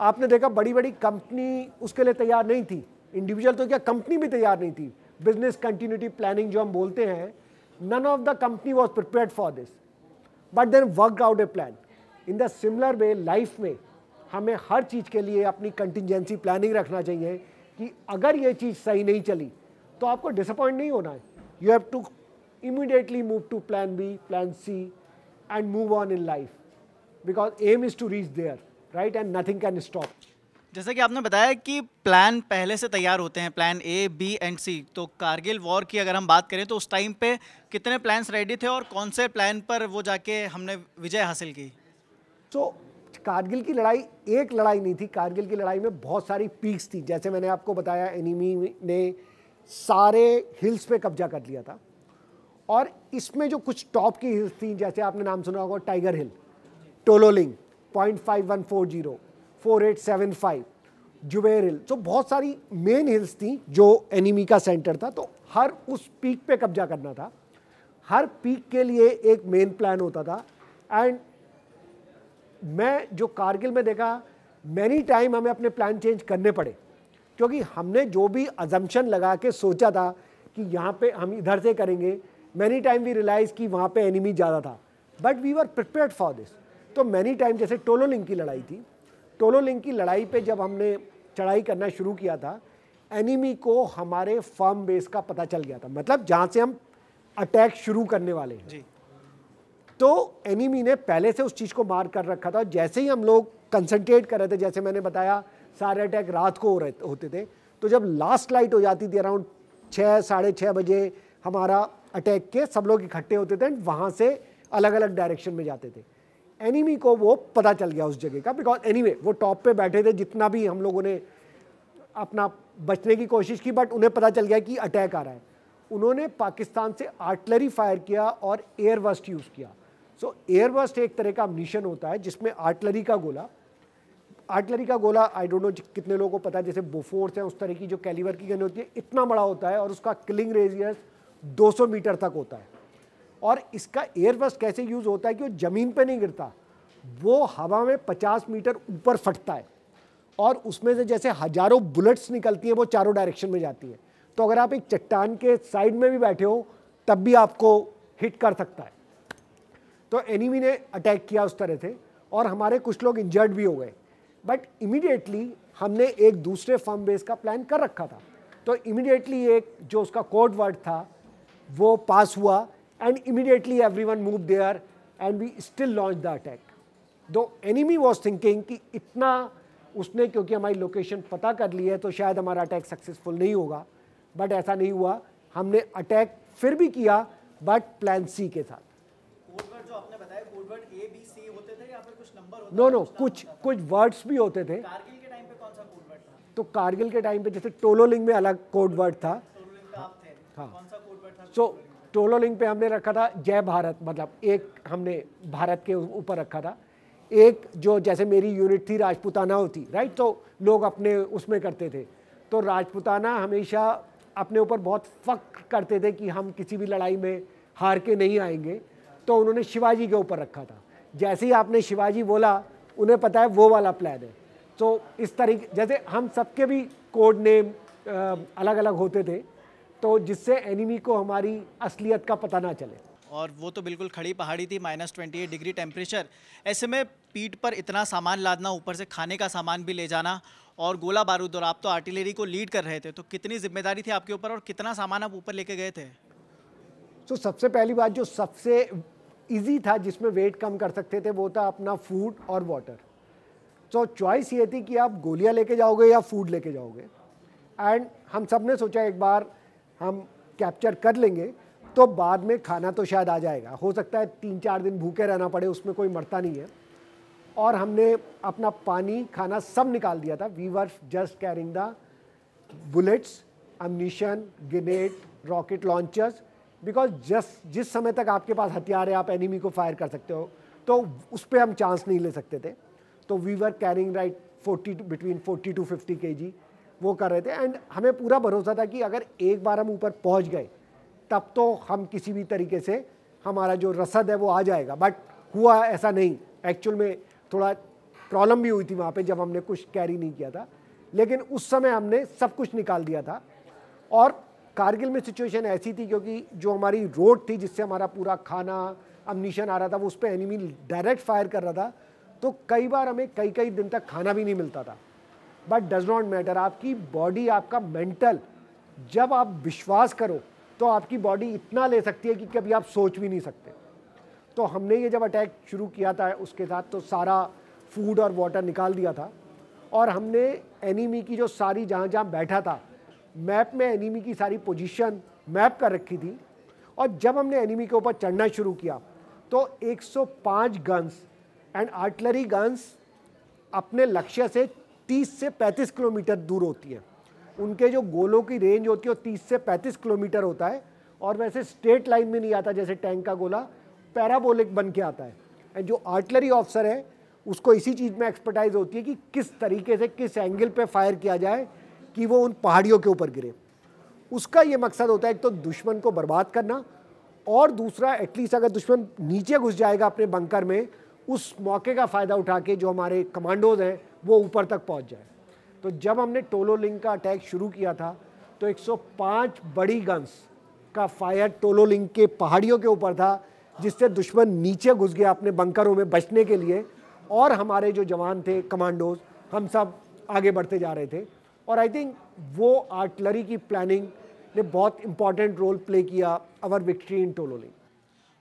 आपने देखा बड़ी बड़ी company उसके लिए तैयार नहीं थी इंडिविजुअल तो क्या कंपनी भी तैयार नहीं थी बिजनेस कंटिन्यूटी प्लानिंग जो हम बोलते हैं none of the company was prepare for this but then work out a plan in the similar way life में हमें हर चीज़ के लिए अपनी कंटिजेंसी प्लानिंग रखना चाहिए कि अगर ये चीज़ सही नहीं चली तो आपको डिसअपॉइंट नहीं होना है you have to immediately move to plan B, plan C and move on in life because aim is to reach there, right? And nothing can stop. जैसे कि आपने बताया कि प्लान पहले से तैयार होते हैं plan A B and C तो कारगिल वॉर की अगर हम बात करें तो उस टाइम पे कितने प्लान्स रेडी थे और कौन से प्लान पर वो जाके हमने विजय हासिल की सो so, कारगिल की लड़ाई एक लड़ाई नहीं थी कारगिल की लड़ाई में बहुत सारी पीक्स थी जैसे मैंने आपको बताया एनिमी ने सारे हिल्स पे कब्जा कर लिया था और इसमें जो कुछ टॉप की हिल्स थी जैसे आपने नाम सुना होगा Tiger Hill Tololing point five one four zero four eight seven five Zubair hill तो बहुत सारी मेन हिल्स थी जो एनिमी का सेंटर था तो हर उस पीक पे कब्जा करना था हर पीक के लिए एक मेन प्लान होता था एंड मैं जो कारगिल में देखा मैनी टाइम हमें अपने प्लान चेंज करने पड़े क्योंकि हमने जो भी अजम्पन लगा के सोचा था कि यहाँ पे हम इधर से करेंगे मैनी टाइम वी रियलाइज कि वहाँ पे एनिमी ज़्यादा था but we are prepare for this तो मैनी टाइम जैसे टोलोलिंग की लड़ाई थी टोलोलिंग की लड़ाई पे जब हमने चढ़ाई करना शुरू किया था एनिमी को हमारे फर्म बेस का पता चल गया था मतलब जहाँ से हम अटैक शुरू करने वाले हैं तो एनिमी ने पहले से उस चीज़ को मार कर रखा था जैसे ही हम लोग कंसनट्रेट कर रहे थे जैसे मैंने बताया सारे अटैक रात को हो रहे होते थे तो जब लास्ट लाइट हो जाती थी अराउंड छः साढ़े छः बजे हमारा अटैक के सब लोग इकट्ठे होते थे एंड वहाँ से अलग अलग डायरेक्शन में जाते थे एनिमी को वो पता चल गया उस जगह का बिकॉज एनी वो टॉप पे बैठे थे जितना भी हम लोगों ने अपना बचने की कोशिश की बट उन्हें पता चल गया कि अटैक आ रहा है उन्होंने पाकिस्तान से आर्टलरी फायर किया और एयरबस्ट यूज़ किया सो so, एयरबस्ट एक तरह का मिशन होता है जिसमें आर्टलरी का गोला आर्टलरी का गोला आई डोंट नो कितने लोगों को पता है जैसे बोफोर्स हैं उस तरह की जो कैलीवर की गन होती है इतना बड़ा होता है और उसका किलिंग रेजियस 200 मीटर तक होता है और इसका एयरबस्ट कैसे यूज़ होता है कि वो ज़मीन पे नहीं गिरता वो हवा में 50 मीटर ऊपर फटता है और उसमें से जैसे हज़ारों बुलेट्स निकलती हैं वो चारों डायरेक्शन में जाती हैं तो अगर आप एक चट्टान के साइड में भी बैठे हो तब भी आपको हिट कर सकता है तो एनिमी ने अटैक किया उस तरह से और हमारे कुछ लोग इंजर्ड भी हो गए बट इमिडिएटली हमने एक दूसरे फर्म बेस का प्लान कर रखा था तो इमिडिएटली एक जो उसका कोड वर्ड था वो पास हुआ and immediately every one move there and we still launch the attack though enemy was thinking कि इतना उसने क्योंकि हमारी लोकेशन पता कर ली है तो शायद हमारा अटैक सक्सेसफुल नहीं होगा बट ऐसा नहीं हुआ हमने अटैक फिर भी किया बट प्लान सी के साथ नो नो कुछ कुछ वर्ड्स भी होते थे तो कारगिल के टाइम पे जैसे टोलोलिंग में अलग कोड वर्ड था हाँ सो टोलोलिंग पे हमने रखा था जय भारत मतलब एक हमने भारत के ऊपर रखा था एक जो जैसे मेरी यूनिट थी राजपुताना होती राइट तो लोग अपने उसमें करते थे तो राजपुताना हमेशा अपने ऊपर बहुत फक करते थे कि हम किसी भी लड़ाई में हार के नहीं आएंगे तो उन्होंने शिवाजी के ऊपर रखा था जैसे ही आपने शिवाजी बोला उन्हें पता है वो वाला प्लान है तो इस तरीके जैसे हम सबके भी कोड नेम अलग अलग होते थे तो जिससे एनिमी को हमारी असलियत का पता ना चले और वो तो बिल्कुल खड़ी पहाड़ी थी minus twenty eight degree temperature ऐसे में पीठ पर इतना सामान लादना ऊपर से खाने का सामान भी ले जाना और गोला बारूद और आप तो आर्टिलरी को लीड कर रहे थे तो कितनी जिम्मेदारी थी आपके ऊपर और कितना सामान आप ऊपर लेके गए थे तो सबसे पहली बात जो सबसे इजी था जिसमें वेट कम कर सकते थे वो था अपना फूड और वाटर सो चॉइस ये थी कि आप गोलियां लेके जाओगे या फूड लेके जाओगे एंड हम सब ने सोचा एक बार हम कैप्चर कर लेंगे तो बाद में खाना तो शायद आ जाएगा हो सकता है तीन चार दिन भूखे रहना पड़े उसमें कोई मरता नहीं है और हमने अपना पानी खाना सब निकाल दिया था we were just carrying the bullets ammunition grenade rocket launchers because जस जिस समय तक आपके पास हथियार है आप एनिमी को फायर कर सकते हो तो उस पर हम चांस नहीं ले सकते थे तो we were carrying right forty between forty to fifty K G वो कर रहे थे एंड हमें पूरा भरोसा था कि अगर एक बार हम ऊपर पहुंच गए तब तो हम किसी भी तरीके से हमारा जो रसद है वो आ जाएगा बट हुआ ऐसा नहीं एक्चुअल में थोड़ा प्रॉब्लम भी हुई थी वहाँ पे जब हमने कुछ कैरी नहीं किया था लेकिन उस समय हमने सब कुछ निकाल दिया था और कारगिल में सिचुएशन ऐसी थी क्योंकि जो हमारी रोड थी जिससे हमारा पूरा खाना अमनीशन आ रहा था वो उस पर एनिमी डायरेक्ट फायर कर रहा था तो कई बार हमें कई कई दिन तक खाना भी नहीं मिलता था बट डज नॉट मैटर आपकी बॉडी आपका मेंटल जब आप विश्वास करो तो आपकी बॉडी इतना ले सकती है कि कभी आप सोच भी नहीं सकते तो हमने ये जब अटैक शुरू किया था उसके साथ तो सारा फूड और वाटर निकाल दिया था और हमने एनिमी की जो सारी जहाँ जहाँ बैठा था मैप में एनिमी की सारी पोजीशन मैप कर रखी थी और जब हमने एनिमी के ऊपर चढ़ना शुरू किया तो 105 गन्स एंड आर्टलरी गन्स अपने लक्ष्य से 30 से 35 किलोमीटर दूर होती हैं उनके जो गोलों की रेंज होती है वो 30 से 35 किलोमीटर होता है और वैसे स्ट्रेट लाइन में नहीं आता जैसे टैंक का गोला पैराबोलिक बन के आता है एंड जो आर्टलरी ऑफिसर है उसको इसी चीज़ में एक्सपर्टाइज होती है कि किस तरीके से किस एंगल पे फायर किया जाए कि वो उन पहाड़ियों के ऊपर गिरे उसका ये मकसद होता है एक तो दुश्मन को बर्बाद करना और दूसरा एटलीस्ट अगर दुश्मन नीचे घुस जाएगा अपने बंकर में उस मौके का फ़ायदा उठा के जो हमारे कमांडोज हैं वो ऊपर तक पहुंच जाए तो जब हमने टोलो लिंग का अटैक शुरू किया था तो 105 बड़ी गन्स का फायर टोलो लिंग के पहाड़ियों के ऊपर था जिससे दुश्मन नीचे घुस गया अपने बंकरों में बचने के लिए और हमारे जो जवान थे कमांडोज हम सब आगे बढ़ते जा रहे थे और आई थिंक वो आर्टलरी की प्लानिंग ने बहुत इंपॉर्टेंट रोल प्ले किया अवर विक्ट्री इन टोलोलिंग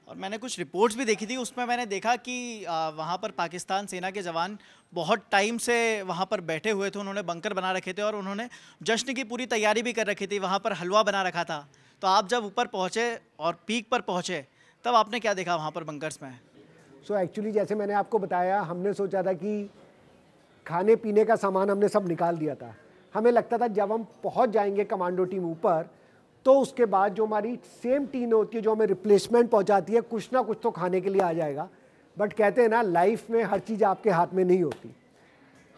और मैंने कुछ रिपोर्ट्स भी देखी थी उसमें मैंने देखा कि वहाँ पर पाकिस्तान सेना के जवान बहुत टाइम से वहाँ पर बैठे हुए थे उन्होंने बंकर बना रखे थे और उन्होंने जश्न की पूरी तैयारी भी कर रखी थी वहाँ पर हलवा बना रखा था तो आप जब ऊपर पहुँचे और पीक पर पहुँचे तब आपने क्या देखा वहाँ पर बंकर्स में सो so एक्चुअली जैसे मैंने आपको बताया हमने सोचा था कि खाने पीने का सामान हमने सब निकाल दिया था हमें लगता था जब हम पहुंच जाएंगे कमांडो टीम ऊपर तो उसके बाद जो हमारी सेम टीम होती है जो हमें रिप्लेसमेंट पहुंचाती है कुछ ना कुछ तो खाने के लिए आ जाएगा बट कहते हैं ना लाइफ में हर चीज़ आपके हाथ में नहीं होती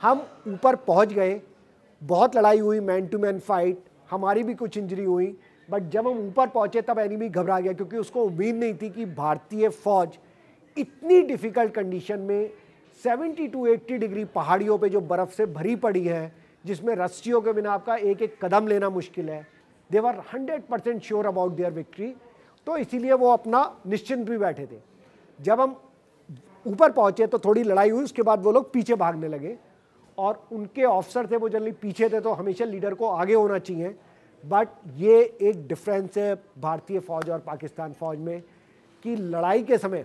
हम ऊपर पहुंच गए बहुत लड़ाई हुई मैन टू मैन फाइट हमारी भी कुछ इंजरी हुई बट जब हम ऊपर पहुंचे तब एनिमी घबरा गया क्योंकि उसको उम्मीद नहीं थी कि भारतीय फौज इतनी डिफ़िकल्ट कंडीशन में 70 टू 80 डिग्री पहाड़ियों पे जो बर्फ़ से भरी पड़ी है जिसमें रस्सियों के बिना आपका एक एक कदम लेना मुश्किल है they hundred percent sure about their victory तो इसीलिए वो अपना निश्चिंत भी बैठे थे जब हम ऊपर पहुंचे तो थोड़ी लड़ाई हुई उसके बाद वो लोग पीछे भागने लगे और उनके ऑफिसर थे वो जल्दी पीछे थे तो हमेशा लीडर को आगे होना चाहिए बट ये एक डिफरेंस है भारतीय फ़ौज और पाकिस्तान फ़ौज में कि लड़ाई के समय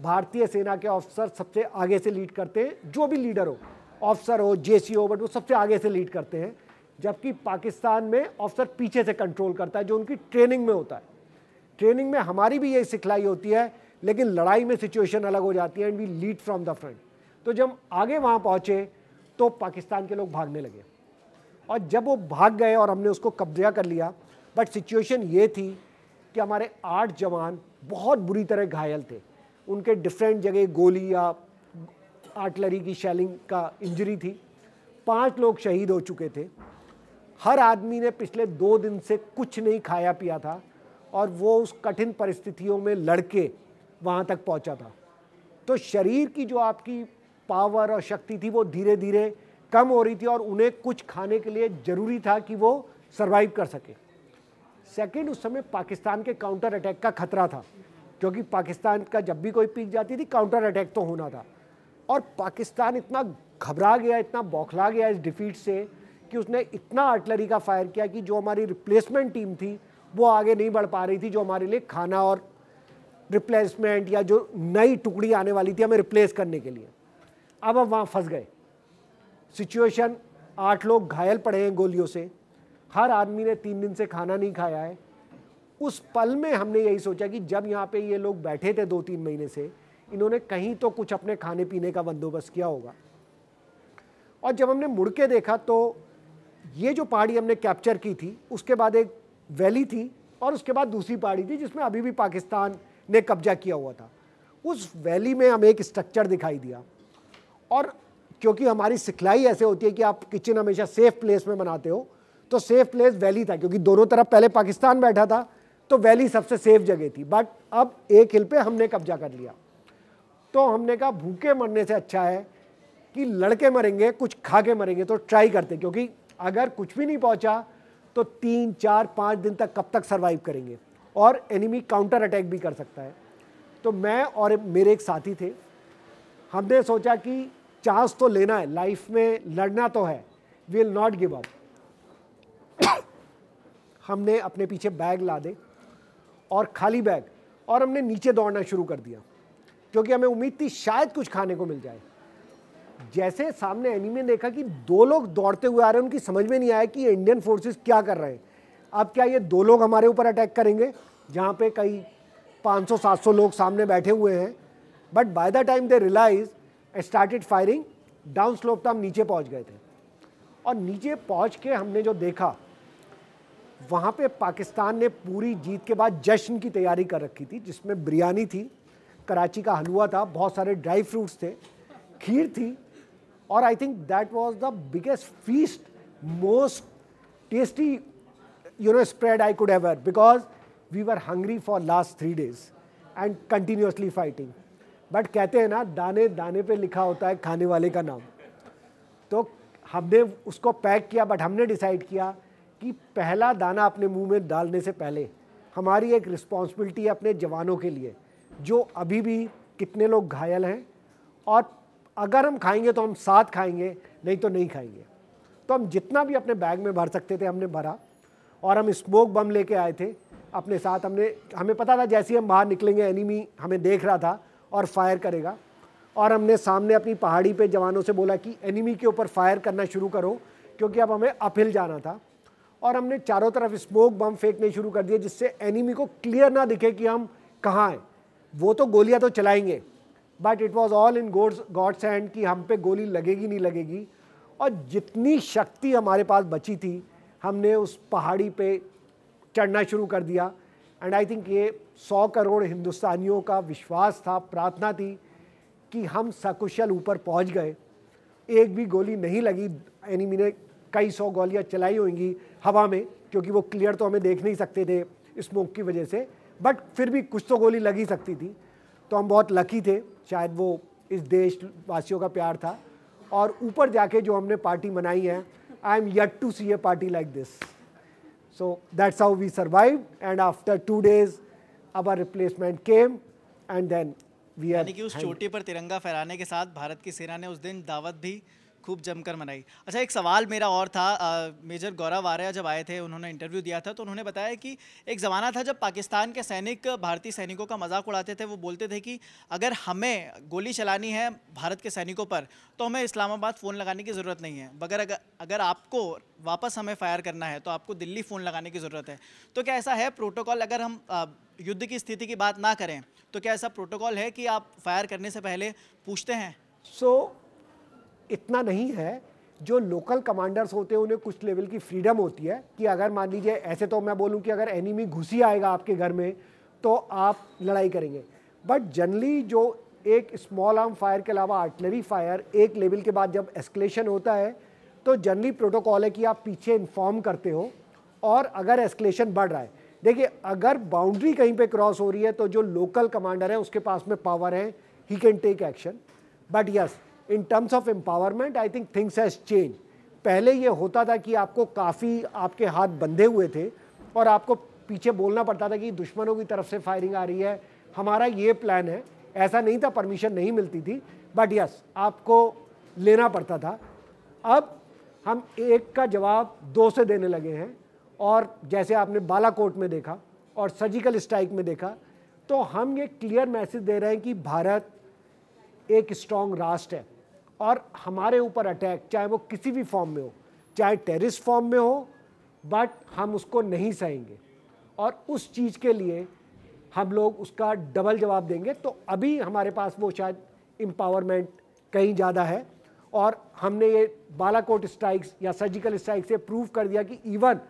भारतीय सेना के ऑफिसर सबसे आगे से लीड करते हैं जो भी लीडर हो ऑफिसर हो जे हो बट वो सबसे आगे से लीड करते हैं जबकि पाकिस्तान में ऑफिसर पीछे से कंट्रोल करता है जो उनकी ट्रेनिंग में होता है ट्रेनिंग में हमारी भी यही सिखलाई होती है लेकिन लड़ाई में सिचुएशन अलग हो जाती है and we lead from the front तो जब आगे वहाँ पहुँचे तो पाकिस्तान के लोग भागने लगे और जब वो भाग गए और हमने उसको कब्जा कर लिया बट सिचुएशन ये थी कि हमारे आठ जवान बहुत बुरी तरह घायल थे उनके डिफरेंट जगह गोली या आर्टलरी की शेलिंग का इंजरी थी पांच लोग शहीद हो चुके थे हर आदमी ने पिछले दो दिन से कुछ नहीं खाया पिया था और वो उस कठिन परिस्थितियों में लड़के वहाँ तक पहुँचा था तो शरीर की जो आपकी पावर और शक्ति थी वो धीरे धीरे कम हो रही थी और उन्हें कुछ खाने के लिए ज़रूरी था कि वो सर्वाइव कर सके सेकेंड उस समय पाकिस्तान के काउंटर अटैक का खतरा था क्योंकि पाकिस्तान का जब भी कोई पीक जाती थी काउंटर अटैक तो होना था और पाकिस्तान इतना घबरा गया इतना बौखला गया इस डिफीट से कि उसने इतना आर्टलरी का फायर किया कि जो हमारी रिप्लेसमेंट टीम थी वो आगे नहीं बढ़ पा रही थी जो हमारे लिए खाना और रिप्लेसमेंट या जो नई टुकड़ी आने वाली थी हमें रिप्लेस करने के लिए अब हम वहाँ फंस गए सिचुएशन आठ लोग घायल पड़े हैं गोलियों से हर आदमी ने तीन दिन से खाना नहीं खाया है उस पल में हमने यही सोचा कि जब यहाँ पे ये लोग बैठे थे दो तीन महीने से इन्होंने कहीं तो कुछ अपने खाने पीने का बंदोबस्त किया होगा और जब हमने मुड़ के देखा तो ये जो पहाड़ी हमने कैप्चर की थी उसके बाद एक वैली थी और उसके बाद दूसरी पहाड़ी थी जिसमें अभी भी पाकिस्तान ने कब्जा किया हुआ था उस वैली में हमें एक स्ट्रक्चर दिखाई दिया और क्योंकि हमारी सिखलाई ऐसे होती है कि आप किचन हमेशा सेफ प्लेस में बनाते हो तो सेफ प्लेस वैली था क्योंकि दोनों तरफ पहले पाकिस्तान बैठा था तो वैली सबसे सेफ जगह थी बट अब एक हिल पे हमने कब्जा कर लिया तो हमने कहा भूखे मरने से अच्छा है कि लड़के मरेंगे कुछ खा के मरेंगे तो ट्राई करते क्योंकि अगर कुछ भी नहीं पहुंचा तो तीन चार पाँच दिन तक कब तक सर्वाइव करेंगे और एनिमी काउंटर अटैक भी कर सकता है तो मैं और मेरे एक साथी थे हमने सोचा कि चांस तो लेना है लाइफ में लड़ना तो है विल नॉट गिव अप हमने अपने पीछे बैग ला दे और खाली बैग और हमने नीचे दौड़ना शुरू कर दिया क्योंकि हमें उम्मीद थी शायद कुछ खाने को मिल जाए जैसे सामने एनिमे देखा कि दो लोग दौड़ते हुए आ रहे हैं उनकी समझ में नहीं आया कि इंडियन फोर्सेस क्या कर रहे हैं अब क्या ये दो लोग हमारे ऊपर अटैक करेंगे जहाँ पे कई 500-700 लोग सामने बैठे हुए हैं but by the time they realise started firing down slope तो हम नीचे पहुँच गए थे और नीचे पहुँच के हमने जो देखा वहाँ पे पाकिस्तान ने पूरी जीत के बाद जश्न की तैयारी कर रखी थी जिसमें बिरयानी थी कराची का हलवा था बहुत सारे ड्राई फ्रूट्स थे खीर थी और I think that was the biggest feast most tasty you know spread I could ever because we were hungry for last three days and continuously fighting but कहते हैं ना दाने दाने पे लिखा होता है खाने वाले का नाम तो हमने उसको पैक किया बट हमने डिसाइड किया कि पहला दाना अपने मुंह में डालने से पहले हमारी एक रिस्पॉन्सिबिलिटी है अपने जवानों के लिए जो अभी भी कितने लोग घायल हैं और अगर हम खाएंगे तो हम साथ खाएंगे नहीं तो नहीं खाएंगे तो हम जितना भी अपने बैग में भर सकते थे हमने भरा और हम स्मोक बम लेके आए थे अपने साथ हमने हमें पता था जैसे ही हम बाहर निकलेंगे एनिमी हमें देख रहा था और फायर करेगा और हमने सामने अपनी पहाड़ी पे जवानों से बोला कि एनिमी के ऊपर फायर करना शुरू करो क्योंकि अब हमें अपहिल जाना था और हमने चारों तरफ स्मोक बम फेंकने शुरू कर दिए जिससे एनिमी को क्लियर ना दिखे कि हम कहाँ हैं वो तो गोलियां तो चलाएंगे but it was all in god's god's hand कि हम पे गोली लगेगी नहीं लगेगी और जितनी शक्ति हमारे पास बची थी हमने उस पहाड़ी पे चढ़ना शुरू कर दिया एंड आई थिंक ये सौ करोड़ हिंदुस्तानियों का विश्वास था प्रार्थना थी कि हम सकुशल ऊपर पहुंच गए एक भी गोली नहीं लगी एनिमी ने कई सौ गोलियां चलाई होंगी हवा में क्योंकि वो क्लियर तो हमें देख नहीं सकते थे स्मोक की वजह से बट फिर भी कुछ तो गोली लग ही सकती थी तो हम बहुत लकी थे शायद वो इस देशवासियों का प्यार था और ऊपर जाके जो हमने पार्टी मनाई है I am yet to see a party like this so that's how we survive and after two days our replacement came and then we are कि उस चोटी पर तिरंगा फहराने के साथ भारत की सेना ने उस दिन दावत भी खूब जमकर मनाई अच्छा एक सवाल मेरा और था आ, मेजर गौरव आर्या जब आए थे उन्होंने इंटरव्यू दिया था तो उन्होंने बताया कि एक ज़माना था जब पाकिस्तान के सैनिक भारतीय सैनिकों का मजाक उड़ाते थे वो बोलते थे कि अगर हमें गोली चलानी है भारत के सैनिकों पर तो हमें इस्लामाबाद फ़ोन लगाने की ज़रूरत नहीं है मगर अगर अगर आपको वापस हमें फायर करना है तो आपको दिल्ली फ़ोन लगाने की ज़रूरत है तो क्या ऐसा है प्रोटोकॉल अगर हम युद्ध की स्थिति की बात ना करें तो क्या ऐसा प्रोटोकॉल है कि आप फायर करने से पहले पूछते हैं सो so, इतना नहीं है जो लोकल कमांडर्स होते हैं उन्हें कुछ लेवल की फ्रीडम होती है कि अगर मान लीजिए ऐसे तो मैं बोलूँ कि अगर एनिमी घुसी आएगा आपके घर में तो आप लड़ाई करेंगे बट जनरली जो एक स्मॉल आर्म फायर के अलावा आर्टिलरी फायर एक लेवल के बाद जब एस्केलेशन होता है तो जनरली प्रोटोकॉल है कि आप पीछे इन्फॉर्म करते हो और अगर एस्केलेशन बढ़ रहा है देखिए अगर बाउंड्री कहीं पे क्रॉस हो रही है तो जो लोकल कमांडर है उसके पास में पावर है he can take action but yes in terms of empowerment I think things has change पहले ये होता था कि आपको काफ़ी आपके हाथ बंधे हुए थे और आपको पीछे बोलना पड़ता था कि दुश्मनों की तरफ से फायरिंग आ रही है हमारा ये प्लान है ऐसा नहीं था परमिशन नहीं मिलती थी बट यस आपको लेना पड़ता था अब हम एक का जवाब दो से देने लगे हैं और जैसे आपने बालाकोट में देखा और सर्जिकल स्ट्राइक में देखा तो हम ये क्लियर मैसेज दे रहे हैं कि भारत एक स्ट्रॉन्ग राष्ट्र है और हमारे ऊपर अटैक चाहे वो किसी भी फॉर्म में हो चाहे टेरिस फॉर्म में हो बट हम उसको नहीं सहेंगे और उस चीज़ के लिए हम लोग उसका डबल जवाब देंगे तो अभी हमारे पास वो शायद एम्पावरमेंट कहीं ज़्यादा है और हमने ये बालाकोट स्ट्राइक्स या सर्जिकल स्ट्राइक से प्रूव कर दिया कि इवन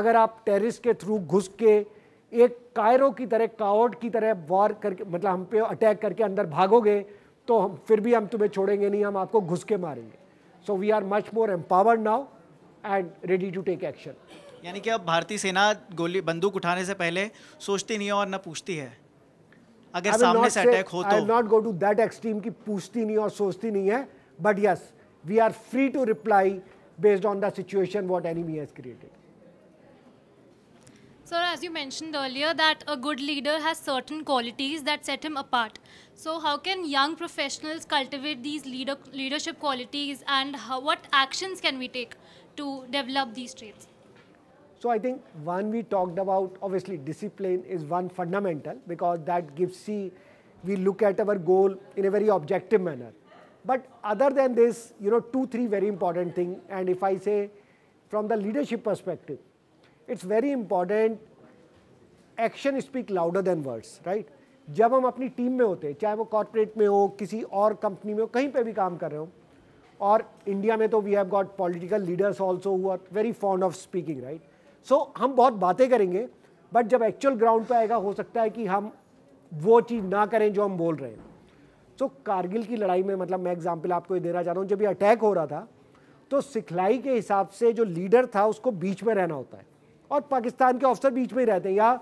अगर आप टेरिस के थ्रू घुस के एक कायरों की तरह कावट की तरह वॉर करके मतलब हम पे अटैक करके अंदर भागोगे तो हम फिर भी हम तुम्हें छोड़ेंगे नहीं हम आपको घुस के मारेंगे so we are much more empowered now and ready to take action यानी कि अब भारतीय सेना गोली बंदूक उठाने से पहले सोचती नहीं है और ना पूछती है अगर सामने से अटैक हो तो not go to that extreme की पूछती नहीं और सोचती नहीं है but yes we are free to reply based on the situation what enemy has created Sir, as you mentioned earlier, that a good leader has certain qualities that set him apart. So how can young professionals cultivate these leader, leadership qualities and how, what actions can we take to develop these traits? So I think one we talked about, obviously discipline is one fundamental because that gives see, we look at our goal in a very objective manner. But other than this, you know, two, three very important thing. And if I say from the leadership perspective, it's very important action speak louder than words, right? जब हम अपनी team में होते हैं चाहे वो corporate में हो किसी और कंपनी में हो कहीं पे भी काम कर रहे हो और इंडिया में तो we have got political leaders also who are very fond of speaking right so हम बहुत बातें करेंगे बट जब एक्चुअल ग्राउंड पर आएगा हो सकता है कि हम वो चीज़ ना करें जो हम बोल रहे हैं सो so, कारगिल की लड़ाई में मतलब मैं एग्जाम्पल आपको ये देना चाह रहा हूँ जब ये अटैक हो रहा था तो सिखलाई के हिसाब से जो लीडर था उसको बीच में रहना होता है और पाकिस्तान के अफसर बीच में ही रहते हैं या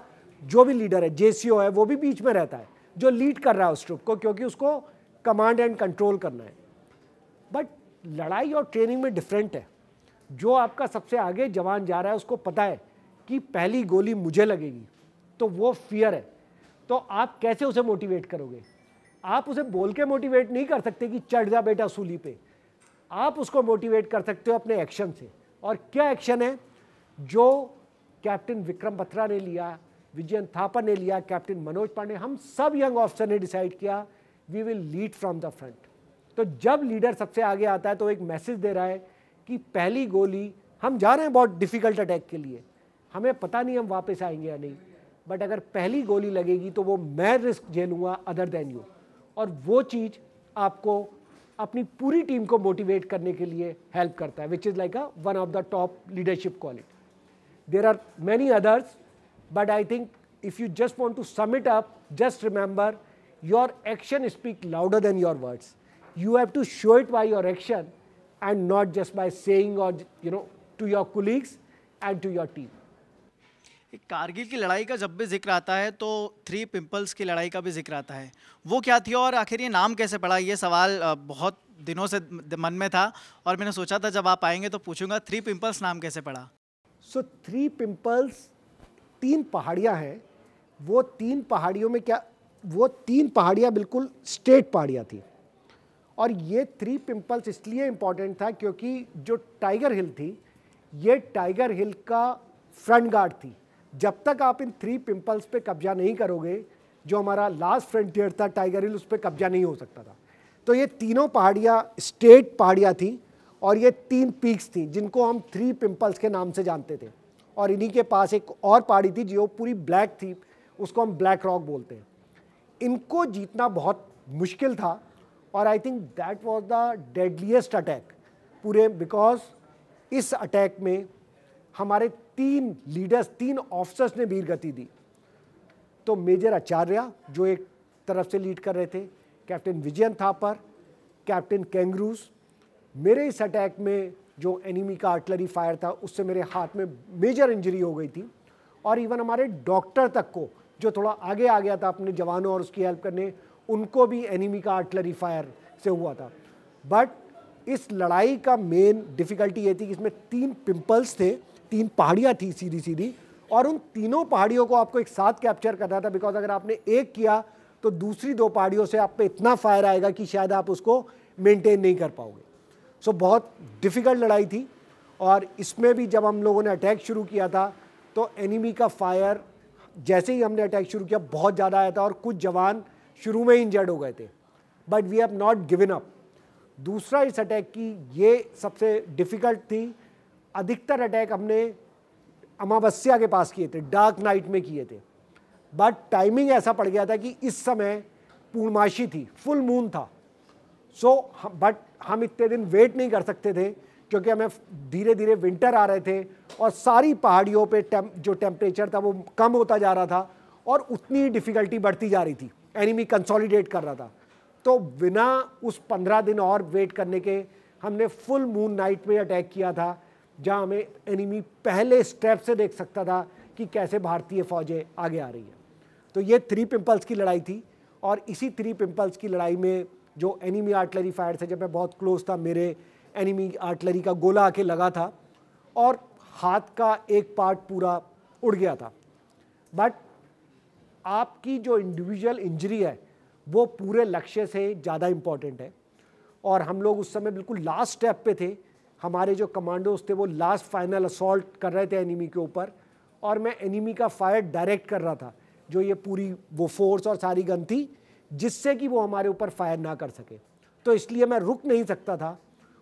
जो भी लीडर है जेसीओ है वो भी बीच में रहता है जो लीड कर रहा है उस ट्रुप को क्योंकि उसको कमांड एंड कंट्रोल करना है बट लड़ाई और ट्रेनिंग में डिफरेंट है जो आपका सबसे आगे जवान जा रहा है उसको पता है कि पहली गोली मुझे लगेगी तो वो फियर है तो आप कैसे उसे मोटिवेट करोगे आप उसे बोल के मोटिवेट नहीं कर सकते कि चढ़ जा बेटा सूली पे आप उसको मोटिवेट कर सकते हो अपने एक्शन से और क्या एक्शन है जो कैप्टन विक्रम बत्रा ने लिया विजयन थापा ने लिया कैप्टन मनोज पांडे हम सब यंग ऑफिसर ने डिसाइड किया we will lead from the front तो जब लीडर सबसे आगे आता है तो एक मैसेज दे रहा है कि पहली गोली हम जा रहे हैं बहुत डिफ़िकल्ट अटैक के लिए हमें पता नहीं हम वापस आएंगे या नहीं बट अगर पहली गोली लगेगी तो वो मैं रिस्क झेलूंगा अदर देन यू और वो चीज़ आपको अपनी पूरी टीम को मोटिवेट करने के लिए हेल्प करता है which is like a one of the top leadership quality there are many others But I think if you just want to sum it up, just remember your action speak louder than your words. You have to show it by your action and not just by saying or you know to your colleagues and to your team. Kargil की लड़ाई का जब भी जिक्र आता है तो three pimples की लड़ाई का भी जिक्र आता है वो क्या थी और आखिर ये नाम कैसे पड़ा ये सवाल बहुत दिनों से मन में था और मैंने सोचा था जब आप आएंगे तो पूछूंगा थ्री पिंपल्स नाम कैसे पड़ा सो थ्री पिंपल्स तीन पहाड़ियाँ हैं वो तीन पहाड़ियों में क्या वो तीन पहाड़ियाँ बिल्कुल स्ट्रेट पहाड़ियाँ थी और ये थ्री पिंपल्स इसलिए इम्पॉर्टेंट था क्योंकि जो टाइगर हिल थी ये टाइगर हिल का फ्रंट गार्ड थी जब तक आप इन थ्री पिंपल्स पे कब्जा नहीं करोगे जो हमारा लास्ट फ्रंटियर था टाइगर हिल उस पर कब्जा नहीं हो सकता था तो ये तीनों पहाड़ियाँ स्टेट पहाड़ियाँ थी और ये तीन पीक्स थी जिनको हम थ्री पिंपल्स के नाम से जानते थे और इन्हीं के पास एक और पहाड़ी थी जो पूरी ब्लैक थी उसको हम ब्लैक रॉक बोलते हैं इनको जीतना बहुत मुश्किल था और I think that was the deadliest attack पूरे बिकॉज इस अटैक में हमारे तीन लीडर्स तीन ऑफिसर्स ने वीर गति दी तो मेजर आचार्य जो एक तरफ से लीड कर रहे थे कैप्टन विजयन थापर कैप्टन कैंगरूज मेरे इस अटैक में जो एनिमी का आर्टलरी फायर था उससे मेरे हाथ में मेजर इंजरी हो गई थी और इवन हमारे डॉक्टर तक को जो थोड़ा आगे आ गया था अपने जवानों और उसकी हेल्प करने उनको भी एनिमी का आर्टलरी फायर से हुआ था बट इस लड़ाई का मेन डिफ़िकल्टी ये थी कि इसमें तीन पिंपल्स थे तीन पहाड़ियाँ थी सीधी सीधी और उन तीनों पहाड़ियों को आपको एक साथ कैप्चर करना था बिकॉज अगर आपने एक किया तो दूसरी दो पहाड़ियों से आप पे इतना फायर आएगा कि शायद आप उसको मेंटेन नहीं कर पाओगे सो so, बहुत डिफ़िकल्ट लड़ाई थी और इसमें भी जब हम लोगों ने अटैक शुरू किया था तो एनिमी का फायर जैसे ही हमने अटैक शुरू किया बहुत ज़्यादा आया था और कुछ जवान शुरू में इंजर्ड हो गए थे but we have not given up दूसरा इस अटैक की ये सबसे डिफ़िकल्ट थी अधिकतर अटैक हमने अमावस्या के पास किए थे डार्क नाइट में किए थे बट टाइमिंग ऐसा पड़ गया था कि इस समय पूर्णमाशी थी फुल मून था सो बट हम इतने दिन वेट नहीं कर सकते थे क्योंकि हमें धीरे धीरे विंटर आ रहे थे और सारी पहाड़ियों पे टेम, जो टेम्परेचर था वो कम होता जा रहा था और उतनी डिफ़िकल्टी बढ़ती जा रही थी एनिमी कंसोलिडेट कर रहा था तो बिना उस पंद्रह दिन और वेट करने के हमने फुल मून नाइट में अटैक किया था जहां हमें एनिमी पहले स्टेप से देख सकता था कि कैसे भारतीय फ़ौजें आगे आ रही हैं तो ये थ्री पिंपल्स की लड़ाई थी और इसी थ्री पिंपल्स की लड़ाई में जो एनिमी आर्टलरी फायर थे जब मैं बहुत क्लोज था मेरे एनिमी आर्टलरी का गोला आके लगा था और हाथ का एक पार्ट पूरा उड़ गया था बट आपकी जो इंडिविजुअल इंजरी है वो पूरे लक्ष्य से ज़्यादा इम्पॉर्टेंट है और हम लोग उस समय बिल्कुल लास्ट स्टेप पे थे हमारे जो कमांडोज थे वो लास्ट फाइनल असॉल्ट कर रहे थे एनिमी के ऊपर और मैं एनिमी का फायर डायरेक्ट कर रहा था जो ये पूरी वो फोर्स और सारी गन थी जिससे कि वो हमारे ऊपर फायर ना कर सके तो इसलिए मैं रुक नहीं सकता था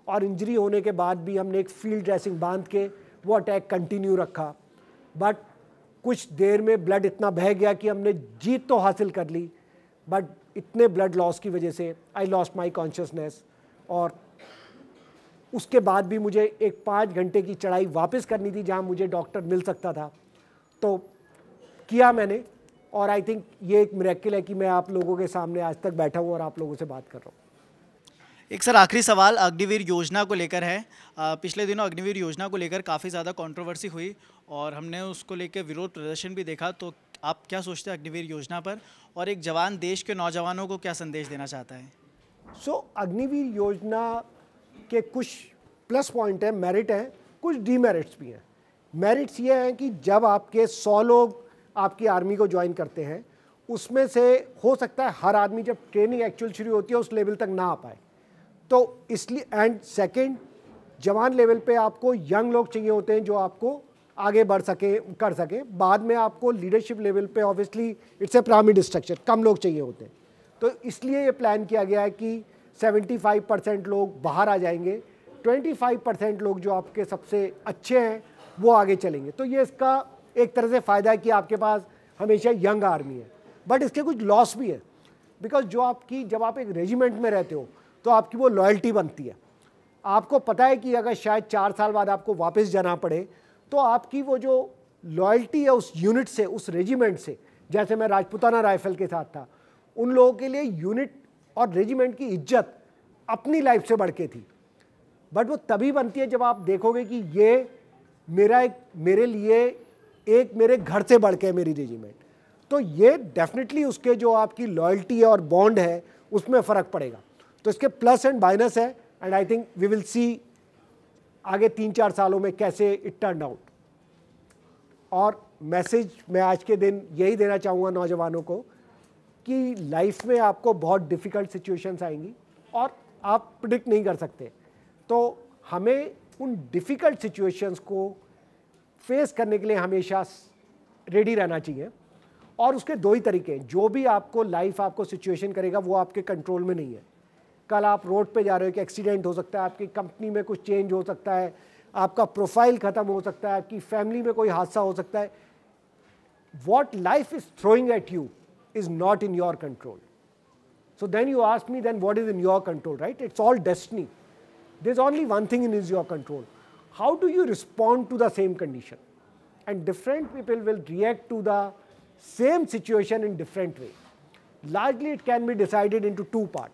और इंजरी होने के बाद भी हमने एक फील्ड ड्रेसिंग बांध के वो अटैक कंटिन्यू रखा बट कुछ देर में ब्लड इतना बह गया कि हमने जीत तो हासिल कर ली बट इतने ब्लड लॉस की वजह से आई लॉस्ट माई कॉन्शियसनेस और उसके बाद भी मुझे एक पाँच घंटे की चढ़ाई वापस करनी थी जहाँ मुझे डॉक्टर मिल सकता था तो किया मैंने और आई थिंक ये एक मेरेकिल है कि मैं आप लोगों के सामने आज तक बैठा हूँ और आप लोगों से बात कर रहा हूँ एक सर आखिरी सवाल अग्निवीर योजना को लेकर है आ, पिछले दिनों अग्निवीर योजना को लेकर काफ़ी ज़्यादा कंट्रोवर्सी हुई और हमने उसको लेकर विरोध प्रदर्शन भी देखा तो आप क्या सोचते हैं अग्निवीर योजना पर और एक जवान देश के नौजवानों को क्या संदेश देना चाहता है सो so, अग्निवीर योजना के कुछ प्लस पॉइंट हैं मेरिट हैं कुछ डीमेरिट्स भी हैं मेरिट्स ये हैं कि जब आपके सौ लोग आपकी आर्मी को ज्वाइन करते हैं उसमें से हो सकता है हर आदमी जब ट्रेनिंग एक्चुअल शुरू होती है उस लेवल तक ना आ पाए तो इसलिए एंड सेकेंड जवान लेवल पे आपको यंग लोग चाहिए होते हैं जो आपको आगे बढ़ सके कर सके बाद में आपको लीडरशिप लेवल पे obviously it's a pyramid structure कम लोग चाहिए होते हैं तो इसलिए ये प्लान किया गया है कि 75 परसेंट लोग बाहर आ जाएंगे 25 परसेंट लोग जो आपके सबसे अच्छे हैं वो आगे चलेंगे तो ये इसका एक तरह से फ़ायदा है कि आपके पास हमेशा यंग आर्मी है बट इसके कुछ लॉस भी है बिकॉज जो आपकी जब आप एक रेजिमेंट में रहते हो तो आपकी वो लॉयल्टी बनती है आपको पता है कि अगर शायद चार साल बाद आपको वापस जाना पड़े तो आपकी वो जो लॉयल्टी है उस यूनिट से उस रेजिमेंट से जैसे मैं राजपूताना राइफल के साथ था उन लोगों के लिए यूनिट और रेजिमेंट की इज्जत अपनी लाइफ से बढ़ के थी बट वो तभी बनती है जब आप देखोगे कि ये मेरा एक मेरे लिए एक मेरे घर से बढ़ के है मेरी रेजिमेंट तो ये डेफिनेटली उसके जो आपकी लॉयल्टी और बॉन्ड है उसमें फ़र्क पड़ेगा तो इसके प्लस एंड माइनस है and I think we will see आगे तीन चार सालों में कैसे इट टर्न आउट और मैसेज मैं आज के दिन यही देना चाहूँगा नौजवानों को कि लाइफ में आपको बहुत डिफ़िकल्ट सिचुएशंस आएंगी और आप प्रिडिक्ट नहीं कर सकते तो हमें उन डिफ़िकल्ट सिचुएशंस को फेस करने के लिए हमेशा रेडी रहना चाहिए और उसके दो ही तरीके हैं जो भी आपको लाइफ आपको सिचुएशन करेगा वो आपके कंट्रोल में नहीं है कल आप रोड पे जा रहे हो कि एक्सीडेंट हो सकता है आपकी कंपनी में कुछ चेंज हो सकता है आपका प्रोफाइल ख़त्म हो सकता है आपकी फैमिली में कोई हादसा हो सकता है what life is throwing at you is not in your control then you ask me then what is in your control right it's all destiny there is only one thing in is your control how do you respond to the same condition? And different people will react to the same situation in different way. Largely it can be decided into two part.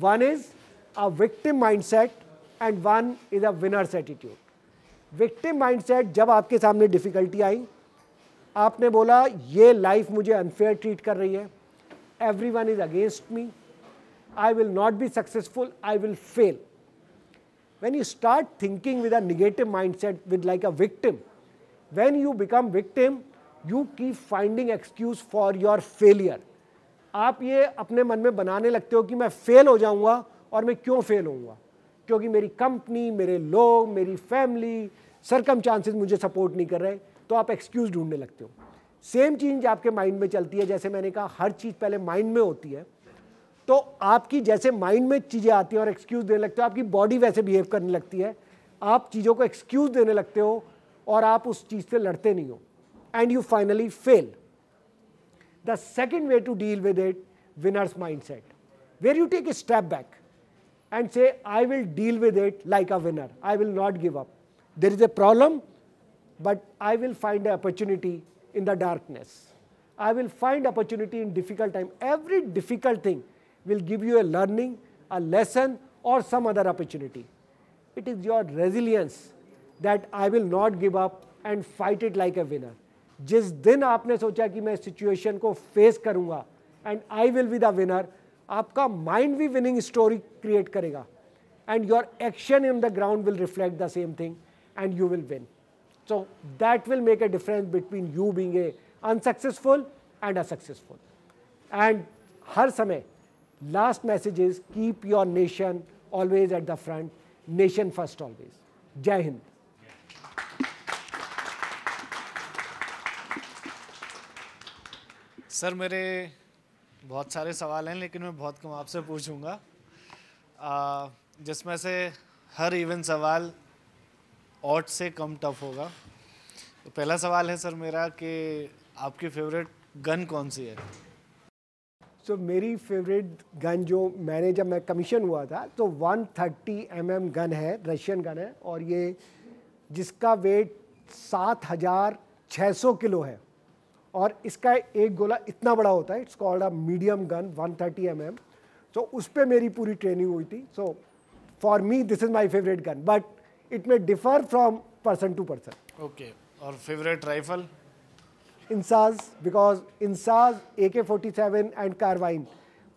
One is a victim mindset and one is a winner's attitude. Victim mindset जब आपके सामने difficulty आई आपने बोला ये life मुझे unfair treat कर रही है every one is against me I will not be successful I will fail when you start thinking with a negative mindset with like a victim when you become victim you keep finding excuse for your failure आप ये अपने मन में बनाने लगते हो कि मैं फेल हो जाऊंगा और मैं क्यों फेल होऊंगा क्योंकि मेरी कंपनी मेरे लोग मेरी फैमिली सरकम चांसेस मुझे सपोर्ट नहीं कर रहे तो आप एक्सक्यूज़ ढूंढने लगते हो सेम चीज़ आपके माइंड में चलती है जैसे मैंने कहा हर चीज़ पहले माइंड में होती है तो आपकी जैसे माइंड में चीज़ें आती हैं और एक्सक्यूज देने लगते हो आपकी बॉडी वैसे बिहेव करने लगती है आप चीज़ों को एक्सक्यूज देने लगते हो और आप उस चीज़ से लड़ते नहीं हो and you finally fail the second way to deal with it winner's mind set where you take a step back and say I will deal with it like a winner I will not give up there is a problem but I will find a opportunity in the darkness I will find opportunity in difficult time every difficult thing will give you a learning, a lesson or some other opportunity. It is your resilience that I will not give up and fight it like a winner. जिस दिन आपने सोचा कि मैं situation को face करूंगा and I will be the winner आपका mind भी विनिंग स्टोरी क्रिएट करेगा and your action in the ground will reflect the same thing and you will win so that will make a difference between you being a unsuccessful and a successful and हर समय Last message is keep your nation always at the front. Nation first always. Jai Hind. Sir मेरे बहुत सारे सवाल हैं लेकिन मैं बहुत कम आपसे पूछूंगा जिसमें से हर इवन सवाल ऑट से कम टफ होगा तो पहला सवाल है सर मेरा कि आपकी फेवरेट गन कौन सी है सो मेरी फेवरेट गन जो मैंने जब मैं कमीशन हुआ था तो 130 थर्टी mm गन है रशियन गन है और ये जिसका वेट सात हज़ार छः सौ किलो है और इसका एक गोला इतना बड़ा होता है it's called a medium gun 130 thirty mm so so, उस पर मेरी पूरी ट्रेनिंग हुई थी so for me this is my favourite gun but it may differ from person to person okay और favourite rifle INSAS because INSAS A K forty seven and carbine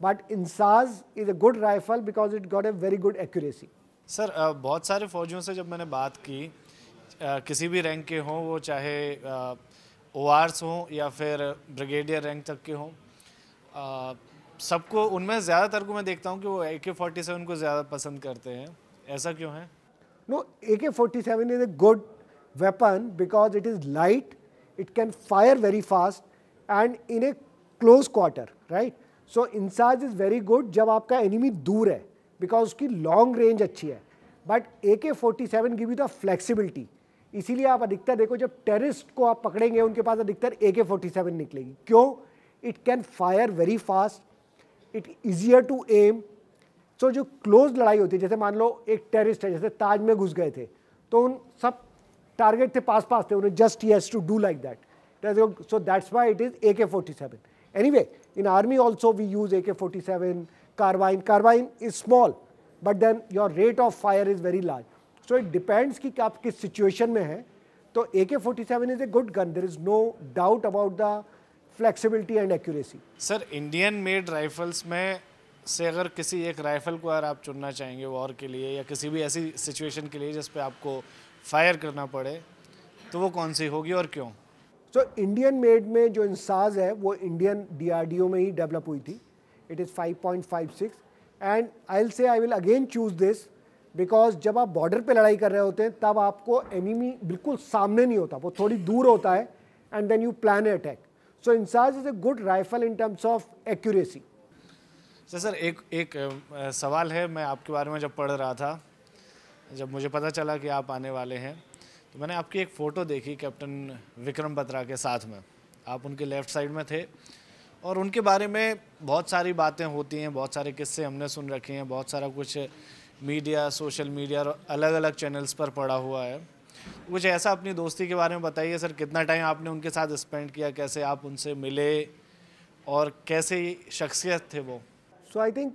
but INSAS is a good rifle because it got a very good accuracy sir बहुत सारे फौजियों से जब मैंने बात की uh, किसी भी रैंक के हों वो चाहे ओ uh, आरस हों या फिर ब्रिगेडियर रैंक तक के हों uh, सबको उनमें ज़्यादातर को मैं देखता हूँ कि वो ए के फोर्टी सेवन को ज़्यादा पसंद करते हैं ऐसा क्यों है no A K forty seven is a good weapon because it is light it can fire very fast and in a close quarter, right? So INSAS is very good जब आपका enemy दूर है because उसकी long range अच्छी है but A K forty seven give you the flexibility इसीलिए आप अधिकतर देखो जब टेररिस्ट को आप पकड़ेंगे उनके पास अधिकतर ए के फोर्टी सेवन निकलेगी क्यों it can fire very fast it easier to aim so जो क्लोज लड़ाई होती है जैसे मान लो एक टेररिस्ट है जैसे ताज में घुस गए थे तो उन सब टारगेट थे पास पास थे उन्हें just he has to do like that so that's why it is A K forty seven anyway in army also we use A K forty seven carbine carbine is small but then your rate of fire is very large so it depends कि आप किस situation में हैं तो A K forty seven is a good gun there is no doubt about the flexibility and accuracy sir Indian made rifles में से अगर किसी एक राइफल को अगर आप चुनना चाहेंगे वॉर के लिए या किसी भी ऐसी सिचुएशन के लिए जिसपे आपको फायर करना पड़े तो वो कौन सी होगी और क्यों सो इंडियन मेड में जो इंसाज है वो इंडियन डीआरडीओ में ही डेवलप हुई थी it is 5.56 and I say I will again choose this because जब आप बॉर्डर पे लड़ाई कर रहे होते हैं तब आपको एनिमी बिल्कुल सामने नहीं होता वो थोड़ी दूर होता है and then you plan a attack so INSAS is a good rifle in terms of accuracy sir एक एक सवाल है मैं आपके बारे में जब पढ़ रहा था जब मुझे पता चला कि आप आने वाले हैं तो मैंने आपकी एक फ़ोटो देखी कैप्टन विक्रम बत्रा के साथ में आप उनके लेफ़्ट साइड में थे और उनके बारे में बहुत सारी बातें होती हैं बहुत सारे किस्से हमने सुन रखे हैं बहुत सारा कुछ मीडिया सोशल मीडिया और अलग अलग चैनल्स पर पड़ा हुआ है कुछ ऐसा अपनी दोस्ती के बारे में बताइए सर कितना टाइम आपने उनके साथ स्पेंड किया कैसे आप उनसे मिले और कैसे शख्सियत थे वो so I think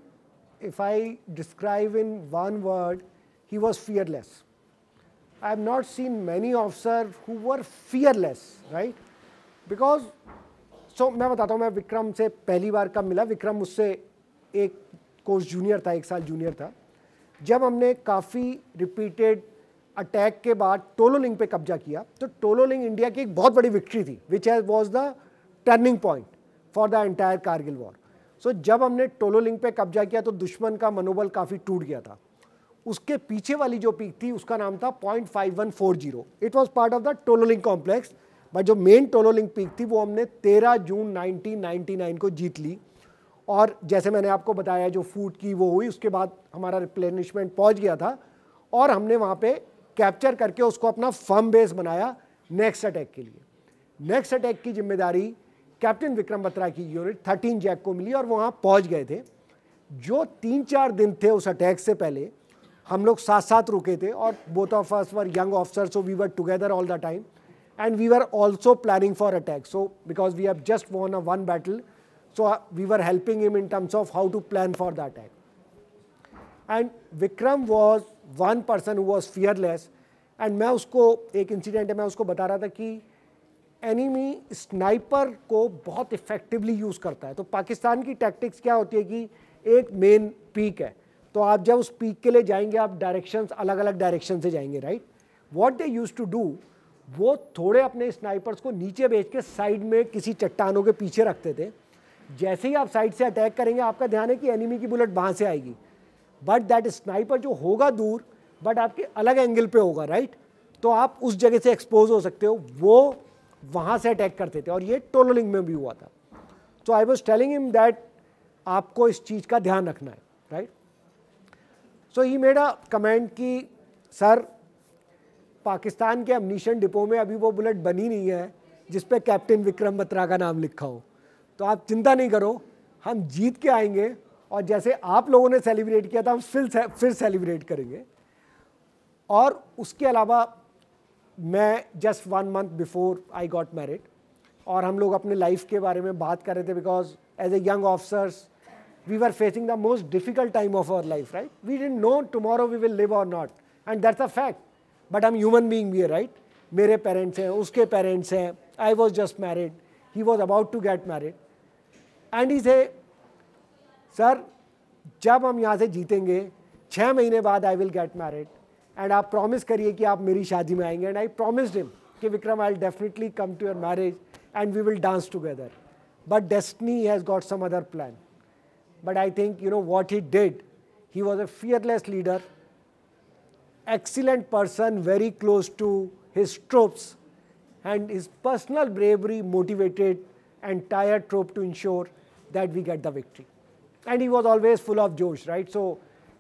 if I describe in one word he was fearless. I have not seen many officer who were fearless, right? Because so so, मैं बताता हूँ मैं विक्रम से पहली बार कब मिला विक्रम उससे एक कोर्स जूनियर था एक साल जूनियर था जब हमने काफ़ी रिपीटेड अटैक के बाद टोलोलिंग पे कब्जा किया तो टोलोलिंग इंडिया की एक बहुत बड़ी विक्ट्री थी which has was the turning point for the entire Kargil war so जब हमने टोलोलिंग पे कब्जा किया तो दुश्मन का मनोबल काफ़ी टूट गया था उसके पीछे वाली जो पीक थी उसका नाम था point five one four zero it was part of the Tololing complex but जो मेन टोलोलिंग पीक थी वो हमने तेरह जून नाइनटीन नाइन को जीत ली और जैसे मैंने आपको बताया जो फूड की वो हुई उसके बाद हमारा रिप्लेनिशमेंट पहुंच गया था और हमने वहाँ पे कैप्चर करके उसको अपना फर्म बेस बनाया नेक्स्ट अटैक के लिए नेक्स्ट अटैक की जिम्मेदारी कैप्टन विक्रम बत्रा की यूनिट थर्टीन जैक को मिली और वहाँ पहुँच गए थे जो तीन चार दिन थे उस अटैक से पहले हम लोग साथ साथ रुके थे और both of us were young officer so we were together all the time and we were also planning for attack so because we have just won a one battle so we were helping him in terms of how to plan for the attack and Vikram was one person was fearless and मैं उसको एक incident है मैं उसको बता रहा था कि एनिमी स्नाइपर को बहुत इफ़ेक्टिवली यूज़ करता है तो पाकिस्तान की टैक्टिक्स क्या होती है कि एक मेन पीक है तो आप जब उस पीक के लिए जाएंगे आप डायरेक्शंस अलग अलग डायरेक्शन से जाएंगे right what they use to do वो थोड़े अपने स्नाइपर्स को नीचे भेज के साइड में किसी चट्टानों के पीछे रखते थे जैसे ही आप साइड से अटैक करेंगे आपका ध्यान है कि एनिमी की बुलेट वहाँ से आएगी बट दैट स्नाइपर जो होगा दूर बट आपके अलग एंगल पे होगा राइट तो आप उस जगह से एक्सपोज हो सकते हो वो वहाँ से अटैक करते थे और ये टोलोलिंग में भी हुआ था तो I was telling him that आपको इस चीज़ का ध्यान रखना है right so he made a comment कि सर पाकिस्तान के अमनीशन डिपो में अभी वो बुलेट बनी नहीं है जिस पे कैप्टन विक्रम बत्रा का नाम लिखा हो तो आप चिंता नहीं करो हम जीत के आएंगे और जैसे आप लोगों ने सेलिब्रेट किया था हम फिर फिर सेलिब्रेट करेंगे और उसके अलावा मैं just one month before I got married और हम लोग अपने लाइफ के बारे में बात कर रहे थे because as a young officers we were facing the most difficult time of our life, right? We didn't know tomorrow we will live or not. And that's a fact. But I'm human being here, right? मेरे parents हैं उसके parents हैं I was just married he was about to get married and is a sir जब हम यहाँ से जीतेंगे छः महीने बाद I will get married and आप प्रॉमिस करिए कि आप मेरी शादी में आएंगे एंड आई प्रोमिस्ड हिम कि Vikram I definitely come to your marriage and we will dance together but destiny has got some other plan But I think you know what he did, he was a fearless leader, excellent person, very close to his troops and his personal bravery motivated entire troop to ensure that we get the victory. And he was always full of जोश right? So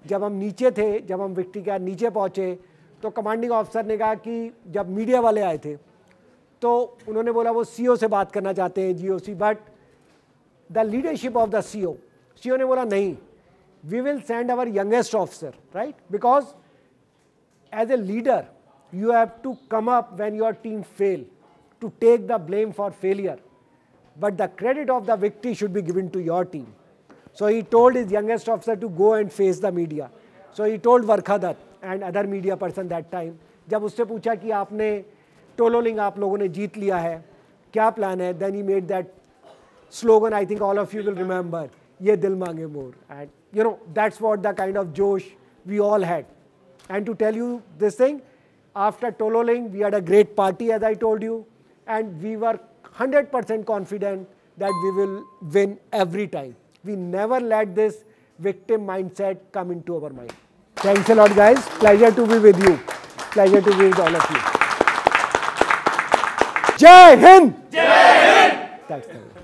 जब हम नीचे थे जब हम victory के नीचे पहुँचे तो कमांडिंग ऑफिसर ने कहा कि जब मीडिया वाले आए थे तो उन्होंने बोला वो सीईओ से बात करना चाहते हैं GOC but the leadership of the CEO CO ने बोला नहीं we will send our youngest officer right because as a leader you have to come up when your team fail to take the blame for failure but the credit of the victory should be given to your team so he told his youngest officer to go and face the media so So told Barkha Dutt and other media person that time जब उससे पूछा कि आपने टोलोलिंग आप लोगों ने जीत लिया है क्या प्लान है then he made that slogan I think all of you will remember ye dil mange more. And you know, that's what the kind of josh we all had. And to tell you this thing, after Tololing, we had a great party as I told you. And we were 100% confident that we will win every time. We never let this victim mindset come into our mind. Thanks a lot guys. Pleasure to be with you. Pleasure to be with all of you. Jai Hind! Jai Hind! Thanks.